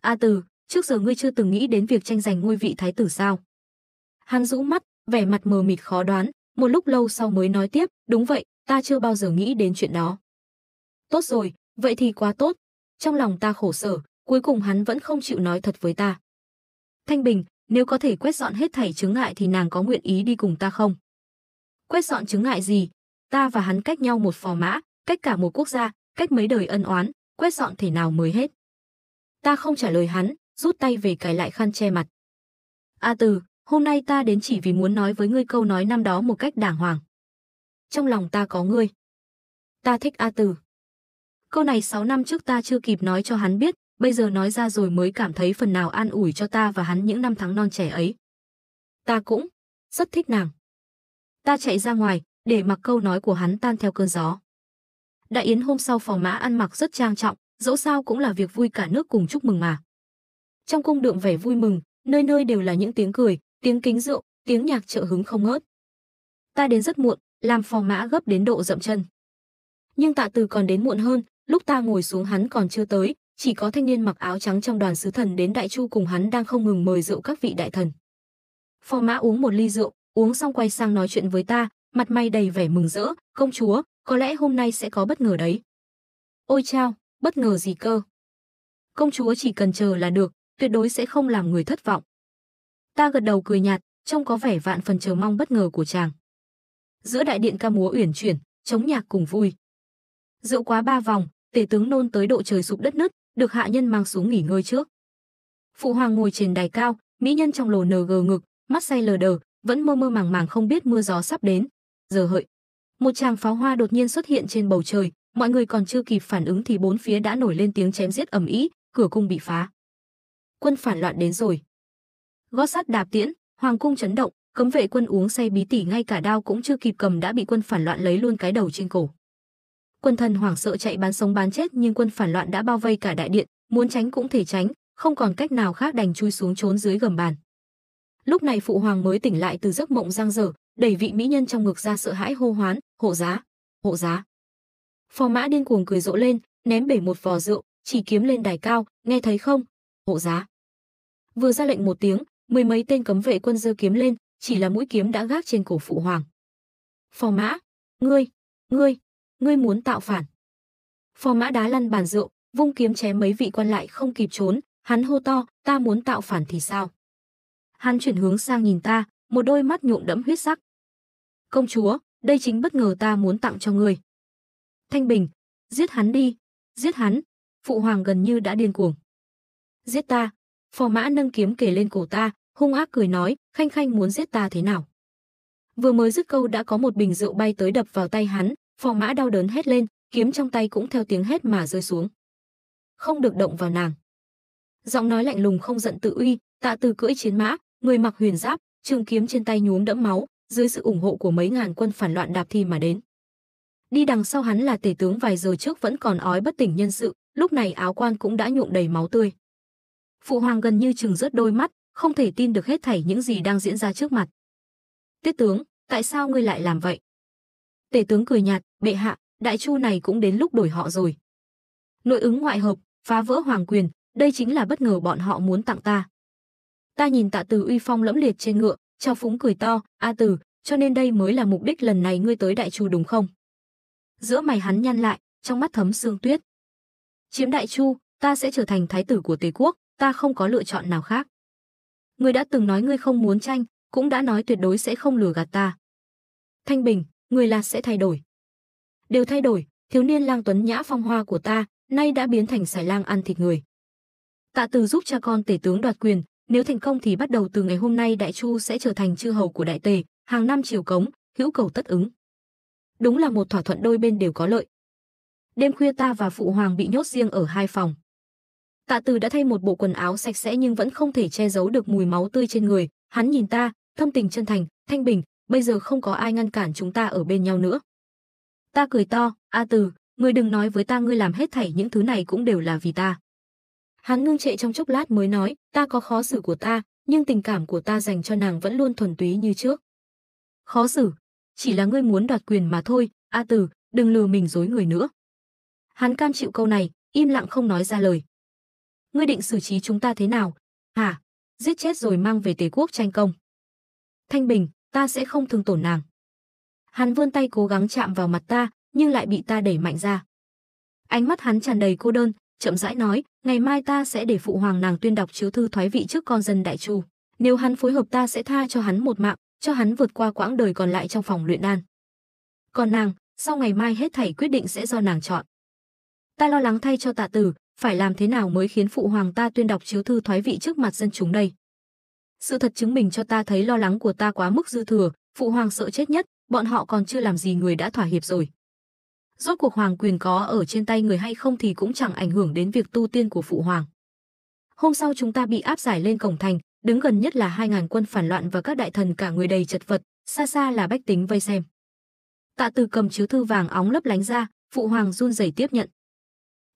A Từ, trước giờ ngươi chưa từng nghĩ đến việc tranh giành ngôi vị thái tử sao? Hắn rũ mắt, vẻ mặt mờ mịt khó đoán, một lúc lâu sau mới nói tiếp, đúng vậy, ta chưa bao giờ nghĩ đến chuyện đó. Tốt rồi, vậy thì quá tốt, trong lòng ta khổ sở, cuối cùng hắn vẫn không chịu nói thật với ta. Thanh Bình, nếu có thể quét dọn hết thảy chứng ngại thì nàng có nguyện ý đi cùng ta không? Quét dọn chứng ngại gì? Ta và hắn cách nhau một phò mã, cách cả một quốc gia, cách mấy đời ân oán, quét dọn thể nào mới hết? Ta không trả lời hắn, rút tay về cài lại khăn che mặt. A Từ, hôm nay ta đến chỉ vì muốn nói với ngươi câu nói năm đó một cách đàng hoàng. Trong lòng ta có ngươi. Ta thích A Từ. Câu này 6 năm trước ta chưa kịp nói cho hắn biết, bây giờ nói ra rồi mới cảm thấy phần nào an ủi cho ta và hắn những năm tháng non trẻ ấy. Ta cũng rất thích nàng. Ta chạy ra ngoài, để mặc câu nói của hắn tan theo cơn gió. Đại Yến hôm sau phò mã ăn mặc rất trang trọng, dẫu sao cũng là việc vui cả nước cùng chúc mừng mà. Trong cung đượm vẻ vui mừng, nơi nơi đều là những tiếng cười, tiếng kính rượu, tiếng nhạc trợ hứng không ngớt. Ta đến rất muộn, làm phò mã gấp đến độ dậm chân. Nhưng tạ từ còn đến muộn hơn, Lúc ta ngồi xuống hắn còn chưa tới, chỉ có thanh niên mặc áo trắng trong đoàn sứ thần đến Đại Chu cùng hắn đang không ngừng mời rượu các vị đại thần. Phò Mã uống một ly rượu, uống xong quay sang nói chuyện với ta, mặt mày đầy vẻ mừng rỡ, "Công chúa, có lẽ hôm nay sẽ có bất ngờ đấy." "Ôi chao, bất ngờ gì cơ?" "Công chúa chỉ cần chờ là được, tuyệt đối sẽ không làm người thất vọng." Ta gật đầu cười nhạt, trông có vẻ vạn phần chờ mong bất ngờ của chàng. Giữa đại điện ca múa uyển chuyển, chống nhạc cùng vui. Rượu quá ba vòng, tể tướng nôn tới độ trời sụp đất nứt, được hạ nhân mang xuống nghỉ ngơi trước. Phụ hoàng ngồi trên đài cao, mỹ nhân trong lồ ng ngực, mắt say lờ đờ, vẫn mơ mơ màng màng không biết mưa gió sắp đến. Giờ hợi, một tràng pháo hoa đột nhiên xuất hiện trên bầu trời, mọi người còn chưa kịp phản ứng thì bốn phía đã nổi lên tiếng chém giết ầm ĩ, cửa cung bị phá. Quân phản loạn đến rồi. Gót sắt đạp tiễn, hoàng cung chấn động, cấm vệ quân uống say bí tỉ ngay cả đao cũng chưa kịp cầm đã bị quân phản loạn lấy luôn cái đầu trên cổ quân thần hoảng sợ chạy bán sống bán chết nhưng quân phản loạn đã bao vây cả đại điện, muốn tránh cũng thể tránh, không còn cách nào khác đành chui xuống trốn dưới gầm bàn. Lúc này phụ hoàng mới tỉnh lại từ giấc mộng giang dở, đẩy vị mỹ nhân trong ngực ra sợ hãi hô hoán, "Hộ giá, hộ giá." Phò mã điên cuồng cười rộ lên, ném bể một vò rượu, chỉ kiếm lên đài cao, "Nghe thấy không? Hộ giá." Vừa ra lệnh một tiếng, mười mấy tên cấm vệ quân dơ kiếm lên, chỉ là mũi kiếm đã gác trên cổ phụ hoàng. "Phò mã, ngươi, ngươi!" ngươi muốn tạo phản. Phò mã đá lăn bàn rượu, vung kiếm chém mấy vị quan lại không kịp trốn, hắn hô to, ta muốn tạo phản thì sao? Hắn chuyển hướng sang nhìn ta, một đôi mắt nhuộm đẫm huyết sắc. Công chúa, đây chính bất ngờ ta muốn tặng cho ngươi. Thanh Bình, giết hắn đi, giết hắn, phụ hoàng gần như đã điên cuồng. Giết ta, phò mã nâng kiếm kề lên cổ ta, hung ác cười nói, khanh khanh muốn giết ta thế nào? Vừa mới dứt câu đã có một bình rượu bay tới đập vào tay hắn, phò mã đau đớn hét lên kiếm trong tay cũng theo tiếng hét mà rơi xuống không được động vào nàng giọng nói lạnh lùng không giận tự uy tạ từ cưỡi chiến mã người mặc huyền giáp trường kiếm trên tay nhuốm đẫm máu dưới sự ủng hộ của mấy ngàn quân phản loạn đạp thi mà đến đi đằng sau hắn là tể tướng vài giờ trước vẫn còn ói bất tỉnh nhân sự lúc này áo quan cũng đã nhuộm đầy máu tươi phụ hoàng gần như chừng rớt đôi mắt không thể tin được hết thảy những gì đang diễn ra trước mặt tiết tướng tại sao ngươi lại làm vậy Tể tướng cười nhạt, bệ hạ, đại chu này cũng đến lúc đổi họ rồi. Nội ứng ngoại hợp, phá vỡ hoàng quyền, đây chính là bất ngờ bọn họ muốn tặng ta. Ta nhìn tạ từ uy phong lẫm liệt trên ngựa, trao phúng cười to, A à từ, cho nên đây mới là mục đích lần này ngươi tới đại chu đúng không? Giữa mày hắn nhăn lại, trong mắt thấm sương tuyết. Chiếm đại chu, ta sẽ trở thành thái tử của Tề quốc, ta không có lựa chọn nào khác. Ngươi đã từng nói ngươi không muốn tranh, cũng đã nói tuyệt đối sẽ không lừa gạt ta. Thanh Bình, người là sẽ thay đổi. Đều thay đổi, thiếu niên lang tuấn nhã phong hoa của ta, nay đã biến thành xài lang ăn thịt người. Tạ Từ giúp cha con tể tướng đoạt quyền, nếu thành công thì bắt đầu từ ngày hôm nay Đại Chu sẽ trở thành chư hầu của Đại Tề, hàng năm triều cống, hữu cầu tất ứng. Đúng là một thỏa thuận đôi bên đều có lợi. Đêm khuya ta và phụ hoàng bị nhốt riêng ở hai phòng. Tạ Từ đã thay một bộ quần áo sạch sẽ nhưng vẫn không thể che giấu được mùi máu tươi trên người, hắn nhìn ta, thâm tình chân thành, thanh bình, bây giờ không có ai ngăn cản chúng ta ở bên nhau nữa. Ta cười to, A Từ, ngươi đừng nói với ta ngươi làm hết thảy những thứ này cũng đều là vì ta. Hắn ngưng trệ trong chốc lát mới nói, ta có khó xử của ta, nhưng tình cảm của ta dành cho nàng vẫn luôn thuần túy như trước. Khó xử, chỉ là ngươi muốn đoạt quyền mà thôi, A Từ, đừng lừa mình dối người nữa. Hắn cam chịu câu này, im lặng không nói ra lời. Ngươi định xử trí chúng ta thế nào? Hả? Giết chết rồi mang về Tề quốc tranh công. Thanh Bình, ta sẽ không thương tổn nàng. Hắn vươn tay cố gắng chạm vào mặt ta, nhưng lại bị ta đẩy mạnh ra. Ánh mắt hắn tràn đầy cô đơn, chậm rãi nói, ngày mai ta sẽ để phụ hoàng nàng tuyên đọc chiếu thư thoái vị trước con dân đại chu. Nếu hắn phối hợp ta sẽ tha cho hắn một mạng, cho hắn vượt qua quãng đời còn lại trong phòng luyện đan. Còn nàng, sau ngày mai hết thảy quyết định sẽ do nàng chọn. Ta lo lắng thay cho tạ tử, phải làm thế nào mới khiến phụ hoàng ta tuyên đọc chiếu thư thoái vị trước mặt dân chúng đây. Sự thật chứng minh cho ta thấy lo lắng của ta quá mức dư thừa, phụ hoàng sợ chết nhất, bọn họ còn chưa làm gì người đã thỏa hiệp rồi. Rốt cuộc hoàng quyền có ở trên tay người hay không thì cũng chẳng ảnh hưởng đến việc tu tiên của phụ hoàng. Hôm sau chúng ta bị áp giải lên cổng thành, đứng gần nhất là hai ngàn quân phản loạn và các đại thần cả người đầy chật vật, xa xa là bách tính vây xem. Tạ từ cầm chiếu thư vàng óng lấp lánh ra, phụ hoàng run rẩy tiếp nhận.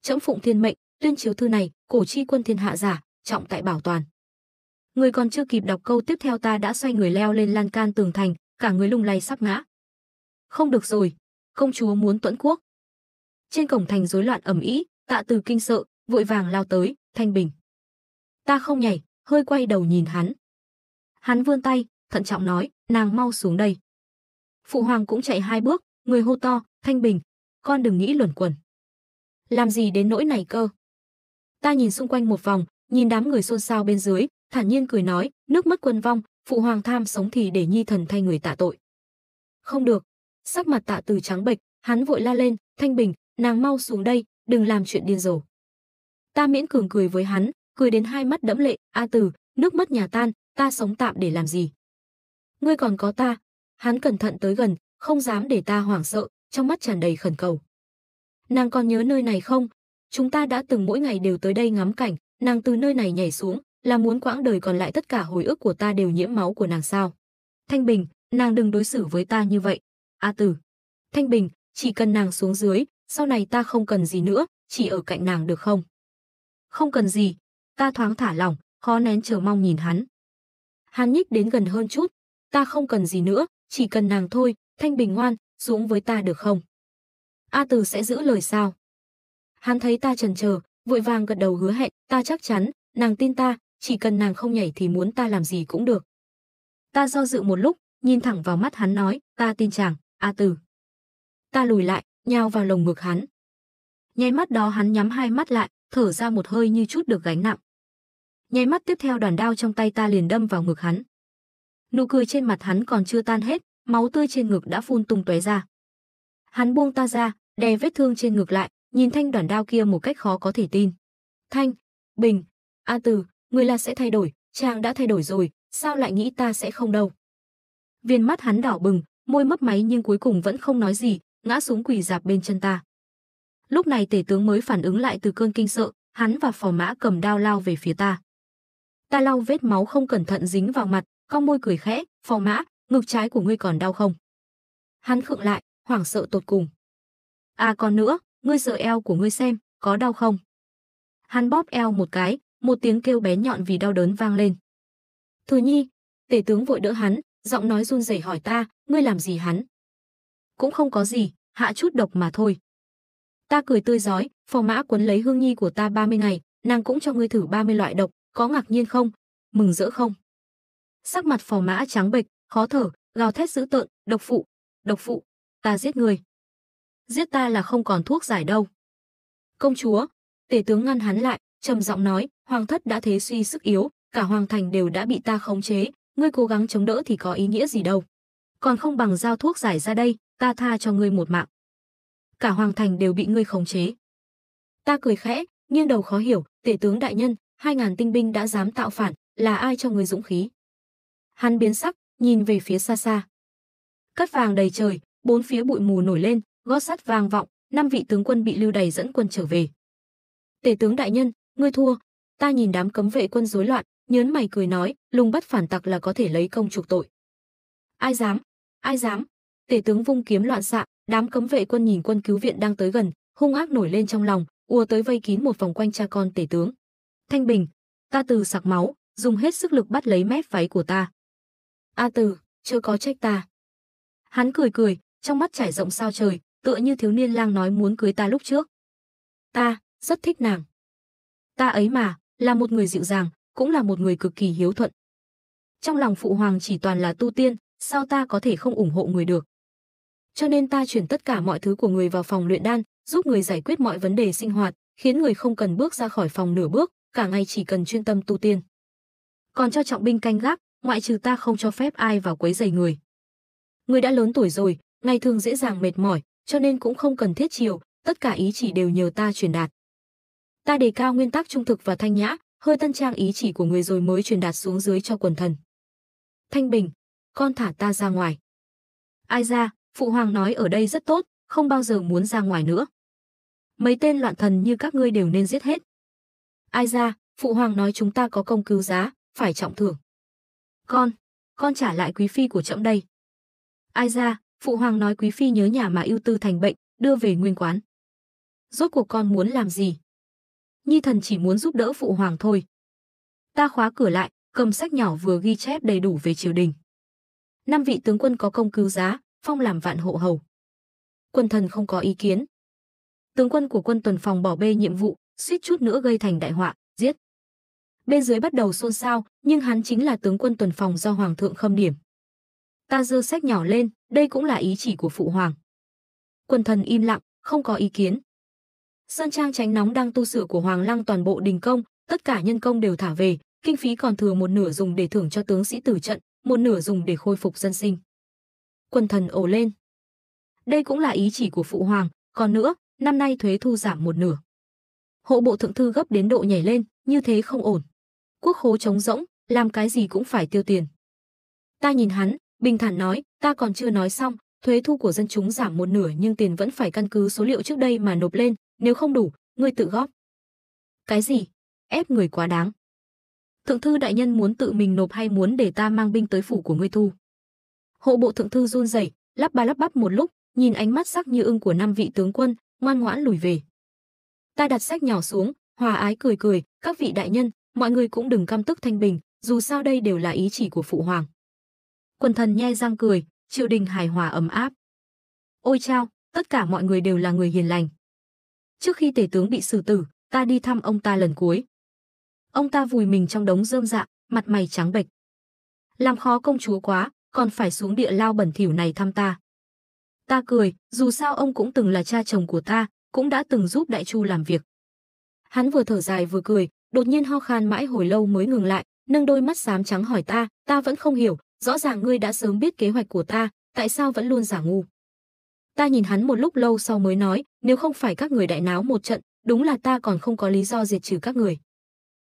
Trẫm phụng thiên mệnh, tuyên chiếu thư này, cổ chi quân thiên hạ giả, trọng tại bảo toàn. Người còn chưa kịp đọc câu tiếp theo ta đã xoay người leo lên lan can tường thành, cả người lung lay sắp ngã. Không được rồi, công chúa muốn tuẫn quốc. Trên cổng thành rối loạn ầm ĩ, Tạ Từ kinh sợ, vội vàng lao tới, "Thanh Bình." Ta không nhảy, hơi quay đầu nhìn hắn. Hắn vươn tay, thận trọng nói, "Nàng mau xuống đây." Phụ hoàng cũng chạy hai bước, người hô to, "Thanh Bình, con đừng nghĩ luẩn quẩn." Làm gì đến nỗi này cơ? Ta nhìn xung quanh một vòng, nhìn đám người xôn xao bên dưới, thản nhiên cười nói, nước mất quân vong, phụ hoàng tham sống thì để nhi thần thay người tạ tội. Không được, sắc mặt tạ từ trắng bệch, hắn vội la lên, Thanh Bình, nàng mau xuống đây, đừng làm chuyện điên rồ. Ta miễn cường cười với hắn, cười đến hai mắt đẫm lệ, A Từ, nước mất nhà tan, ta sống tạm để làm gì? Ngươi còn có ta. Hắn cẩn thận tới gần, không dám để ta hoảng sợ, trong mắt tràn đầy khẩn cầu. Nàng còn nhớ nơi này không? Chúng ta đã từng mỗi ngày đều tới đây ngắm cảnh, nàng từ nơi này nhảy xuống, là muốn quãng đời còn lại tất cả hồi ức của ta đều nhiễm máu của nàng sao? Thanh Bình, nàng đừng đối xử với ta như vậy. A Tử. Thanh Bình, chỉ cần nàng xuống dưới, sau này ta không cần gì nữa, chỉ ở cạnh nàng được không? Không cần gì. Ta thoáng thả lỏng, khó nén chờ mong nhìn hắn. Hắn nhích đến gần hơn chút. Ta không cần gì nữa, chỉ cần nàng thôi, Thanh Bình ngoan, xuống với ta được không? A Tử sẽ giữ lời sao? Hắn thấy ta trần chờ, vội vàng gật đầu hứa hẹn, ta chắc chắn, nàng tin ta, chỉ cần nàng không nhảy thì muốn ta làm gì cũng được. Ta do dự một lúc, nhìn thẳng vào mắt hắn nói, ta tin chàng, A à Tử. Ta lùi lại, nhào vào lồng ngực hắn. Nháy mắt đó hắn nhắm hai mắt lại, thở ra một hơi như chút được gánh nặng. Nháy mắt tiếp theo đoàn đao trong tay ta liền đâm vào ngực hắn. Nụ cười trên mặt hắn còn chưa tan hết, máu tươi trên ngực đã phun tung tóe ra. Hắn buông ta ra, đè vết thương trên ngực lại, nhìn thanh đoàn đao kia một cách khó có thể tin. Thanh, Bình, A Từ, Người là sẽ thay đổi, chàng đã thay đổi rồi, sao lại nghĩ ta sẽ không đâu. Viên mắt hắn đỏ bừng, môi mấp máy nhưng cuối cùng vẫn không nói gì, ngã xuống quỳ dạp bên chân ta. Lúc này tể tướng mới phản ứng lại từ cơn kinh sợ, hắn và phò mã cầm đao lao về phía ta. Ta lau vết máu không cẩn thận dính vào mặt, cong môi cười khẽ, phò mã, ngực trái của ngươi còn đau không? Hắn khựng lại, hoảng sợ tột cùng. À còn nữa, ngươi sợ eo của ngươi xem, có đau không? Hắn bóp eo một cái, một tiếng kêu bé nhọn vì đau đớn vang lên. Thừa Nhi, tể tướng vội đỡ hắn, giọng nói run rẩy hỏi ta, ngươi làm gì hắn? Cũng không có gì, hạ chút độc mà thôi. Ta cười tươi giói, phò mã quấn lấy hương nhi của ta 30 ngày, nàng cũng cho ngươi thử 30 loại độc, có ngạc nhiên không? Mừng rỡ không? Sắc mặt phò mã trắng bệch, khó thở, gào thét dữ tợn, độc phụ, độc phụ, ta giết người. Giết ta là không còn thuốc giải đâu. Công chúa, tể tướng ngăn hắn lại, trầm giọng nói, hoàng thất đã thế suy sức yếu, cả hoàng thành đều đã bị ta khống chế, ngươi cố gắng chống đỡ thì có ý nghĩa gì đâu. Còn không bằng giao thuốc giải ra đây, ta tha cho ngươi một mạng. Cả hoàng thành đều bị ngươi khống chế. Ta cười khẽ, nghiêng đầu khó hiểu, tể tướng đại nhân, hai ngàn tinh binh đã dám tạo phản, là ai cho ngươi dũng khí? Hắn biến sắc, nhìn về phía xa xa. Cắt vàng đầy trời, bốn phía bụi mù nổi lên, gót sắt vang vọng, năm vị tướng quân bị lưu đầy dẫn quân trở về. Tể tướng đại nhân, ngươi thua. Ta nhìn đám cấm vệ quân rối loạn, nhớn mày cười nói, lùng bắt phản tặc là có thể lấy công trục tội. Ai dám? Ai dám? Tể tướng vung kiếm loạn xạ, đám cấm vệ quân nhìn quân cứu viện đang tới gần, hung ác nổi lên trong lòng, ùa tới vây kín một vòng quanh cha con tể tướng. Thanh Bình, ta từ sặc máu, dùng hết sức lực bắt lấy mép váy của ta. A từ, chưa có trách ta. Hắn cười cười, trong mắt trải rộng sao trời, tựa như thiếu niên lang nói muốn cưới ta lúc trước. Ta, rất thích nàng. Ta ấy mà, là một người dịu dàng, cũng là một người cực kỳ hiếu thuận. Trong lòng phụ hoàng chỉ toàn là tu tiên, sao ta có thể không ủng hộ người được? Cho nên ta chuyển tất cả mọi thứ của người vào phòng luyện đan, giúp người giải quyết mọi vấn đề sinh hoạt, khiến người không cần bước ra khỏi phòng nửa bước, cả ngày chỉ cần chuyên tâm tu tiên. Còn cho trọng binh canh gác, ngoại trừ ta không cho phép ai vào quấy rầy người. Người đã lớn tuổi rồi, ngày thường dễ dàng mệt mỏi, cho nên cũng không cần thiết chiều, tất cả ý chỉ đều nhờ ta truyền đạt ta đề cao nguyên tắc trung thực và thanh nhã, hơi tân trang ý chỉ của người rồi mới truyền đạt xuống dưới cho quần thần. Thanh Bình, con thả ta ra ngoài. Ai ra, phụ hoàng nói ở đây rất tốt, không bao giờ muốn ra ngoài nữa. Mấy tên loạn thần như các ngươi đều nên giết hết. Ai ra, phụ hoàng nói chúng ta có công cứu giá, phải trọng thưởng. Con, con trả lại quý phi của trẫm đây. Ai ra, phụ hoàng nói quý phi nhớ nhà mà ưu tư thành bệnh, đưa về nguyên quán. Rốt cuộc con muốn làm gì? Nhi thần chỉ muốn giúp đỡ phụ hoàng thôi. Ta khóa cửa lại, cầm sách nhỏ vừa ghi chép đầy đủ về triều đình. Năm vị tướng quân có công cứu giá, phong làm vạn hộ hầu. Quân thần không có ý kiến. Tướng quân của quân tuần phòng bỏ bê nhiệm vụ, suýt chút nữa gây thành đại họa, giết. Bên dưới bắt đầu xôn xao, nhưng hắn chính là tướng quân tuần phòng do hoàng thượng khâm điểm. Ta dơ sách nhỏ lên, đây cũng là ý chỉ của phụ hoàng. Quân thần im lặng, không có ý kiến. Sơn Trang tránh nóng đang tu sửa của Hoàng Lăng toàn bộ đình công, tất cả nhân công đều thả về, kinh phí còn thừa một nửa dùng để thưởng cho tướng sĩ tử trận, một nửa dùng để khôi phục dân sinh. Quân thần ồ lên. Đây cũng là ý chỉ của phụ hoàng, còn nữa, năm nay thuế thu giảm một nửa. Hộ bộ thượng thư gấp đến độ nhảy lên, như thế không ổn. Quốc khố trống rỗng, làm cái gì cũng phải tiêu tiền. Ta nhìn hắn, bình thản nói, ta còn chưa nói xong, thuế thu của dân chúng giảm một nửa nhưng tiền vẫn phải căn cứ số liệu trước đây mà nộp lên, nếu không đủ, ngươi tự góp. Cái gì? Ép người quá đáng. Thượng thư đại nhân muốn tự mình nộp hay muốn để ta mang binh tới phủ của ngươi thu? Hộ bộ thượng thư run rẩy, lắp ba lắp bắp một lúc, nhìn ánh mắt sắc như ưng của năm vị tướng quân, ngoan ngoãn lùi về. Ta đặt sách nhỏ xuống, hòa ái cười cười, các vị đại nhân, mọi người cũng đừng căm tức thanh bình, dù sao đây đều là ý chỉ của phụ hoàng. Quần thần nhai răng cười, triều đình hài hòa ấm áp. Ôi chao, tất cả mọi người đều là người hiền lành. Trước khi tể tướng bị xử tử, ta đi thăm ông ta lần cuối. Ông ta vùi mình trong đống rơm dạ, mặt mày trắng bệch. Làm khó công chúa quá, còn phải xuống địa lao bẩn thỉu này thăm ta. Ta cười, dù sao ông cũng từng là cha chồng của ta, cũng đã từng giúp đại chu làm việc. Hắn vừa thở dài vừa cười, đột nhiên ho khan mãi hồi lâu mới ngừng lại, nâng đôi mắt xám trắng hỏi ta, ta vẫn không hiểu, rõ ràng ngươi đã sớm biết kế hoạch của ta, tại sao vẫn luôn giả ngu. Ta nhìn hắn một lúc lâu sau mới nói, nếu không phải các người đại náo một trận, đúng là ta còn không có lý do diệt trừ các người.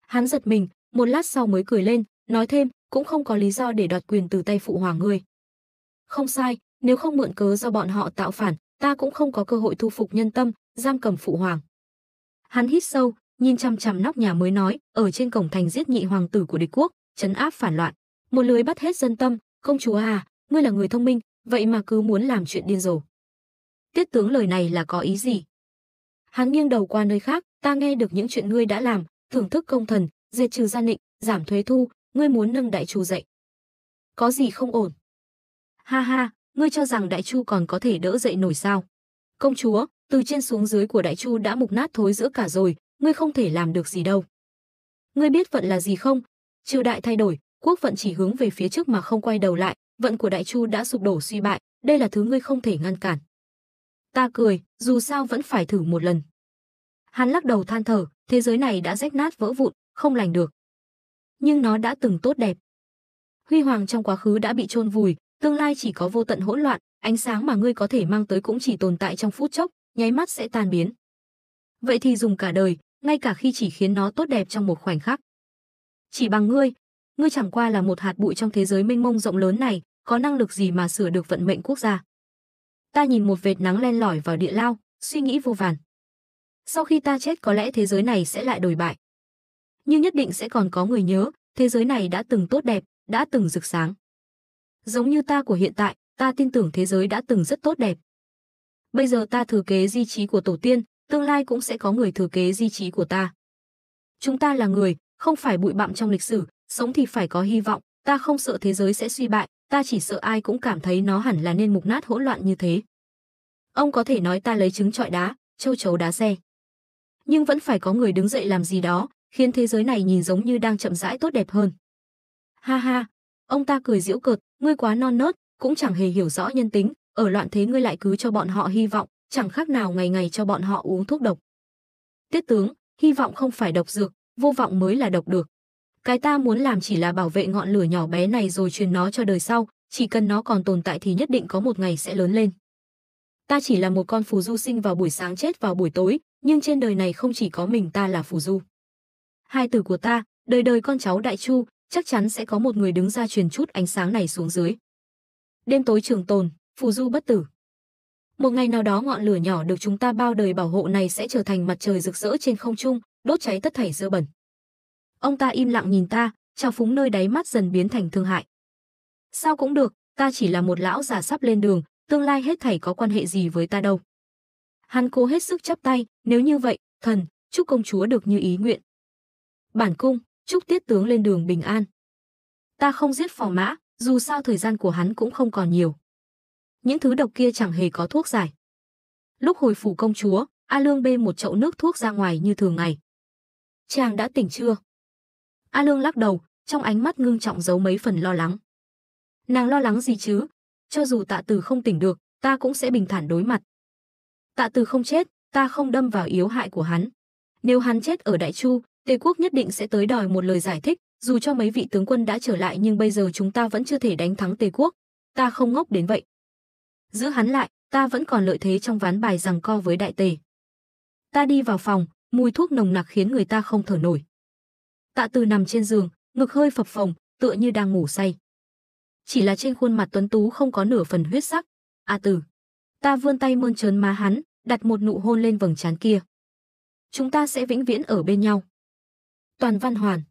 Hắn giật mình, một lát sau mới cười lên, nói thêm, cũng không có lý do để đoạt quyền từ tay phụ hoàng ngươi. Không sai, nếu không mượn cớ do bọn họ tạo phản, ta cũng không có cơ hội thu phục nhân tâm, giam cầm phụ hoàng. Hắn hít sâu, nhìn chăm chăm nóc nhà mới nói, ở trên cổng thành giết nhị hoàng tử của địch quốc, trấn áp phản loạn một lưới bắt hết dân tâm công chúa à ngươi là người thông minh vậy mà cứ muốn làm chuyện điên rồ tiết tướng lời này là có ý gì hắn nghiêng đầu qua nơi khác ta nghe được những chuyện ngươi đã làm thưởng thức công thần diệt trừ gia định giảm thuế thu ngươi muốn nâng đại chu dậy có gì không ổn ha ha ngươi cho rằng đại chu còn có thể đỡ dậy nổi sao công chúa từ trên xuống dưới của đại chu đã mục nát thối giữa cả rồi ngươi không thể làm được gì đâu ngươi biết phận là gì không triều đại thay đổi quốc vận chỉ hướng về phía trước mà không quay đầu lại, vận của Đại Chu đã sụp đổ suy bại, đây là thứ ngươi không thể ngăn cản. Ta cười, dù sao vẫn phải thử một lần. Hắn lắc đầu than thở, thế giới này đã rách nát vỡ vụn, không lành được. Nhưng nó đã từng tốt đẹp. Huy hoàng trong quá khứ đã bị chôn vùi, tương lai chỉ có vô tận hỗn loạn, ánh sáng mà ngươi có thể mang tới cũng chỉ tồn tại trong phút chốc, nháy mắt sẽ tan biến. Vậy thì dùng cả đời, ngay cả khi chỉ khiến nó tốt đẹp trong một khoảnh khắc. Chỉ bằng ngươi, ngươi chẳng qua là một hạt bụi trong thế giới mênh mông rộng lớn này, có năng lực gì mà sửa được vận mệnh quốc gia. Ta nhìn một vệt nắng len lỏi vào địa lao, suy nghĩ vô vàn. Sau khi ta chết có lẽ thế giới này sẽ lại đổi bại. Nhưng nhất định sẽ còn có người nhớ, thế giới này đã từng tốt đẹp, đã từng rực sáng. Giống như ta của hiện tại, ta tin tưởng thế giới đã từng rất tốt đẹp. Bây giờ ta thừa kế di trí của tổ tiên, tương lai cũng sẽ có người thừa kế di trí của ta. Chúng ta là người, không phải bụi bặm trong lịch sử, sống thì phải có hy vọng, ta không sợ thế giới sẽ suy bại, ta chỉ sợ ai cũng cảm thấy nó hẳn là nên mục nát hỗn loạn như thế. Ông có thể nói ta lấy trứng trọi đá, châu chấu đá xe. Nhưng vẫn phải có người đứng dậy làm gì đó, khiến thế giới này nhìn giống như đang chậm rãi tốt đẹp hơn. Ha ha, ông ta cười giễu cợt, ngươi quá non nớt, cũng chẳng hề hiểu rõ nhân tính, ở loạn thế ngươi lại cứ cho bọn họ hy vọng, chẳng khác nào ngày ngày cho bọn họ uống thuốc độc. Tiết tướng, hy vọng không phải độc dược, vô vọng mới là độc được. Cái ta muốn làm chỉ là bảo vệ ngọn lửa nhỏ bé này rồi truyền nó cho đời sau, chỉ cần nó còn tồn tại thì nhất định có một ngày sẽ lớn lên. Ta chỉ là một con phù du sinh vào buổi sáng chết vào buổi tối, nhưng trên đời này không chỉ có mình ta là phù du. Hai từ của ta, đời đời con cháu đại chu, chắc chắn sẽ có một người đứng ra truyền chút ánh sáng này xuống dưới. Đêm tối trường tồn, phù du bất tử. Một ngày nào đó ngọn lửa nhỏ được chúng ta bao đời bảo hộ này sẽ trở thành mặt trời rực rỡ trên không trung, đốt cháy tất thảy dơ bẩn. Ông ta im lặng nhìn ta, trào phúng nơi đáy mắt dần biến thành thương hại. Sao cũng được, ta chỉ là một lão già sắp lên đường, tương lai hết thảy có quan hệ gì với ta đâu. Hắn cố hết sức chắp tay, nếu như vậy, thần, chúc công chúa được như ý nguyện. Bản cung, chúc tiết tướng lên đường bình an. Ta không giết phò mã, dù sao thời gian của hắn cũng không còn nhiều. Những thứ độc kia chẳng hề có thuốc giải. Lúc hồi phủ công chúa, A Lương bê một chậu nước thuốc ra ngoài như thường ngày. Chàng đã tỉnh chưa? A Lương lắc đầu, trong ánh mắt ngưng trọng giấu mấy phần lo lắng. Nàng lo lắng gì chứ? Cho dù tạ Từ không tỉnh được, ta cũng sẽ bình thản đối mặt. Tạ Từ không chết, ta không đâm vào yếu hại của hắn. Nếu hắn chết ở Đại Chu, Tề quốc nhất định sẽ tới đòi một lời giải thích, dù cho mấy vị tướng quân đã trở lại nhưng bây giờ chúng ta vẫn chưa thể đánh thắng Tề quốc. Ta không ngốc đến vậy. Giữ hắn lại, ta vẫn còn lợi thế trong ván bài rằng co với Đại Tề. Ta đi vào phòng, mùi thuốc nồng nặc khiến người ta không thở nổi. Tạ Từ nằm trên giường, ngực hơi phập phồng, tựa như đang ngủ say. Chỉ là trên khuôn mặt tuấn tú không có nửa phần huyết sắc. "A Từ." Ta vươn tay mơn trớn má hắn, đặt một nụ hôn lên vầng trán kia. "Chúng ta sẽ vĩnh viễn ở bên nhau." Toàn Văn Hoàn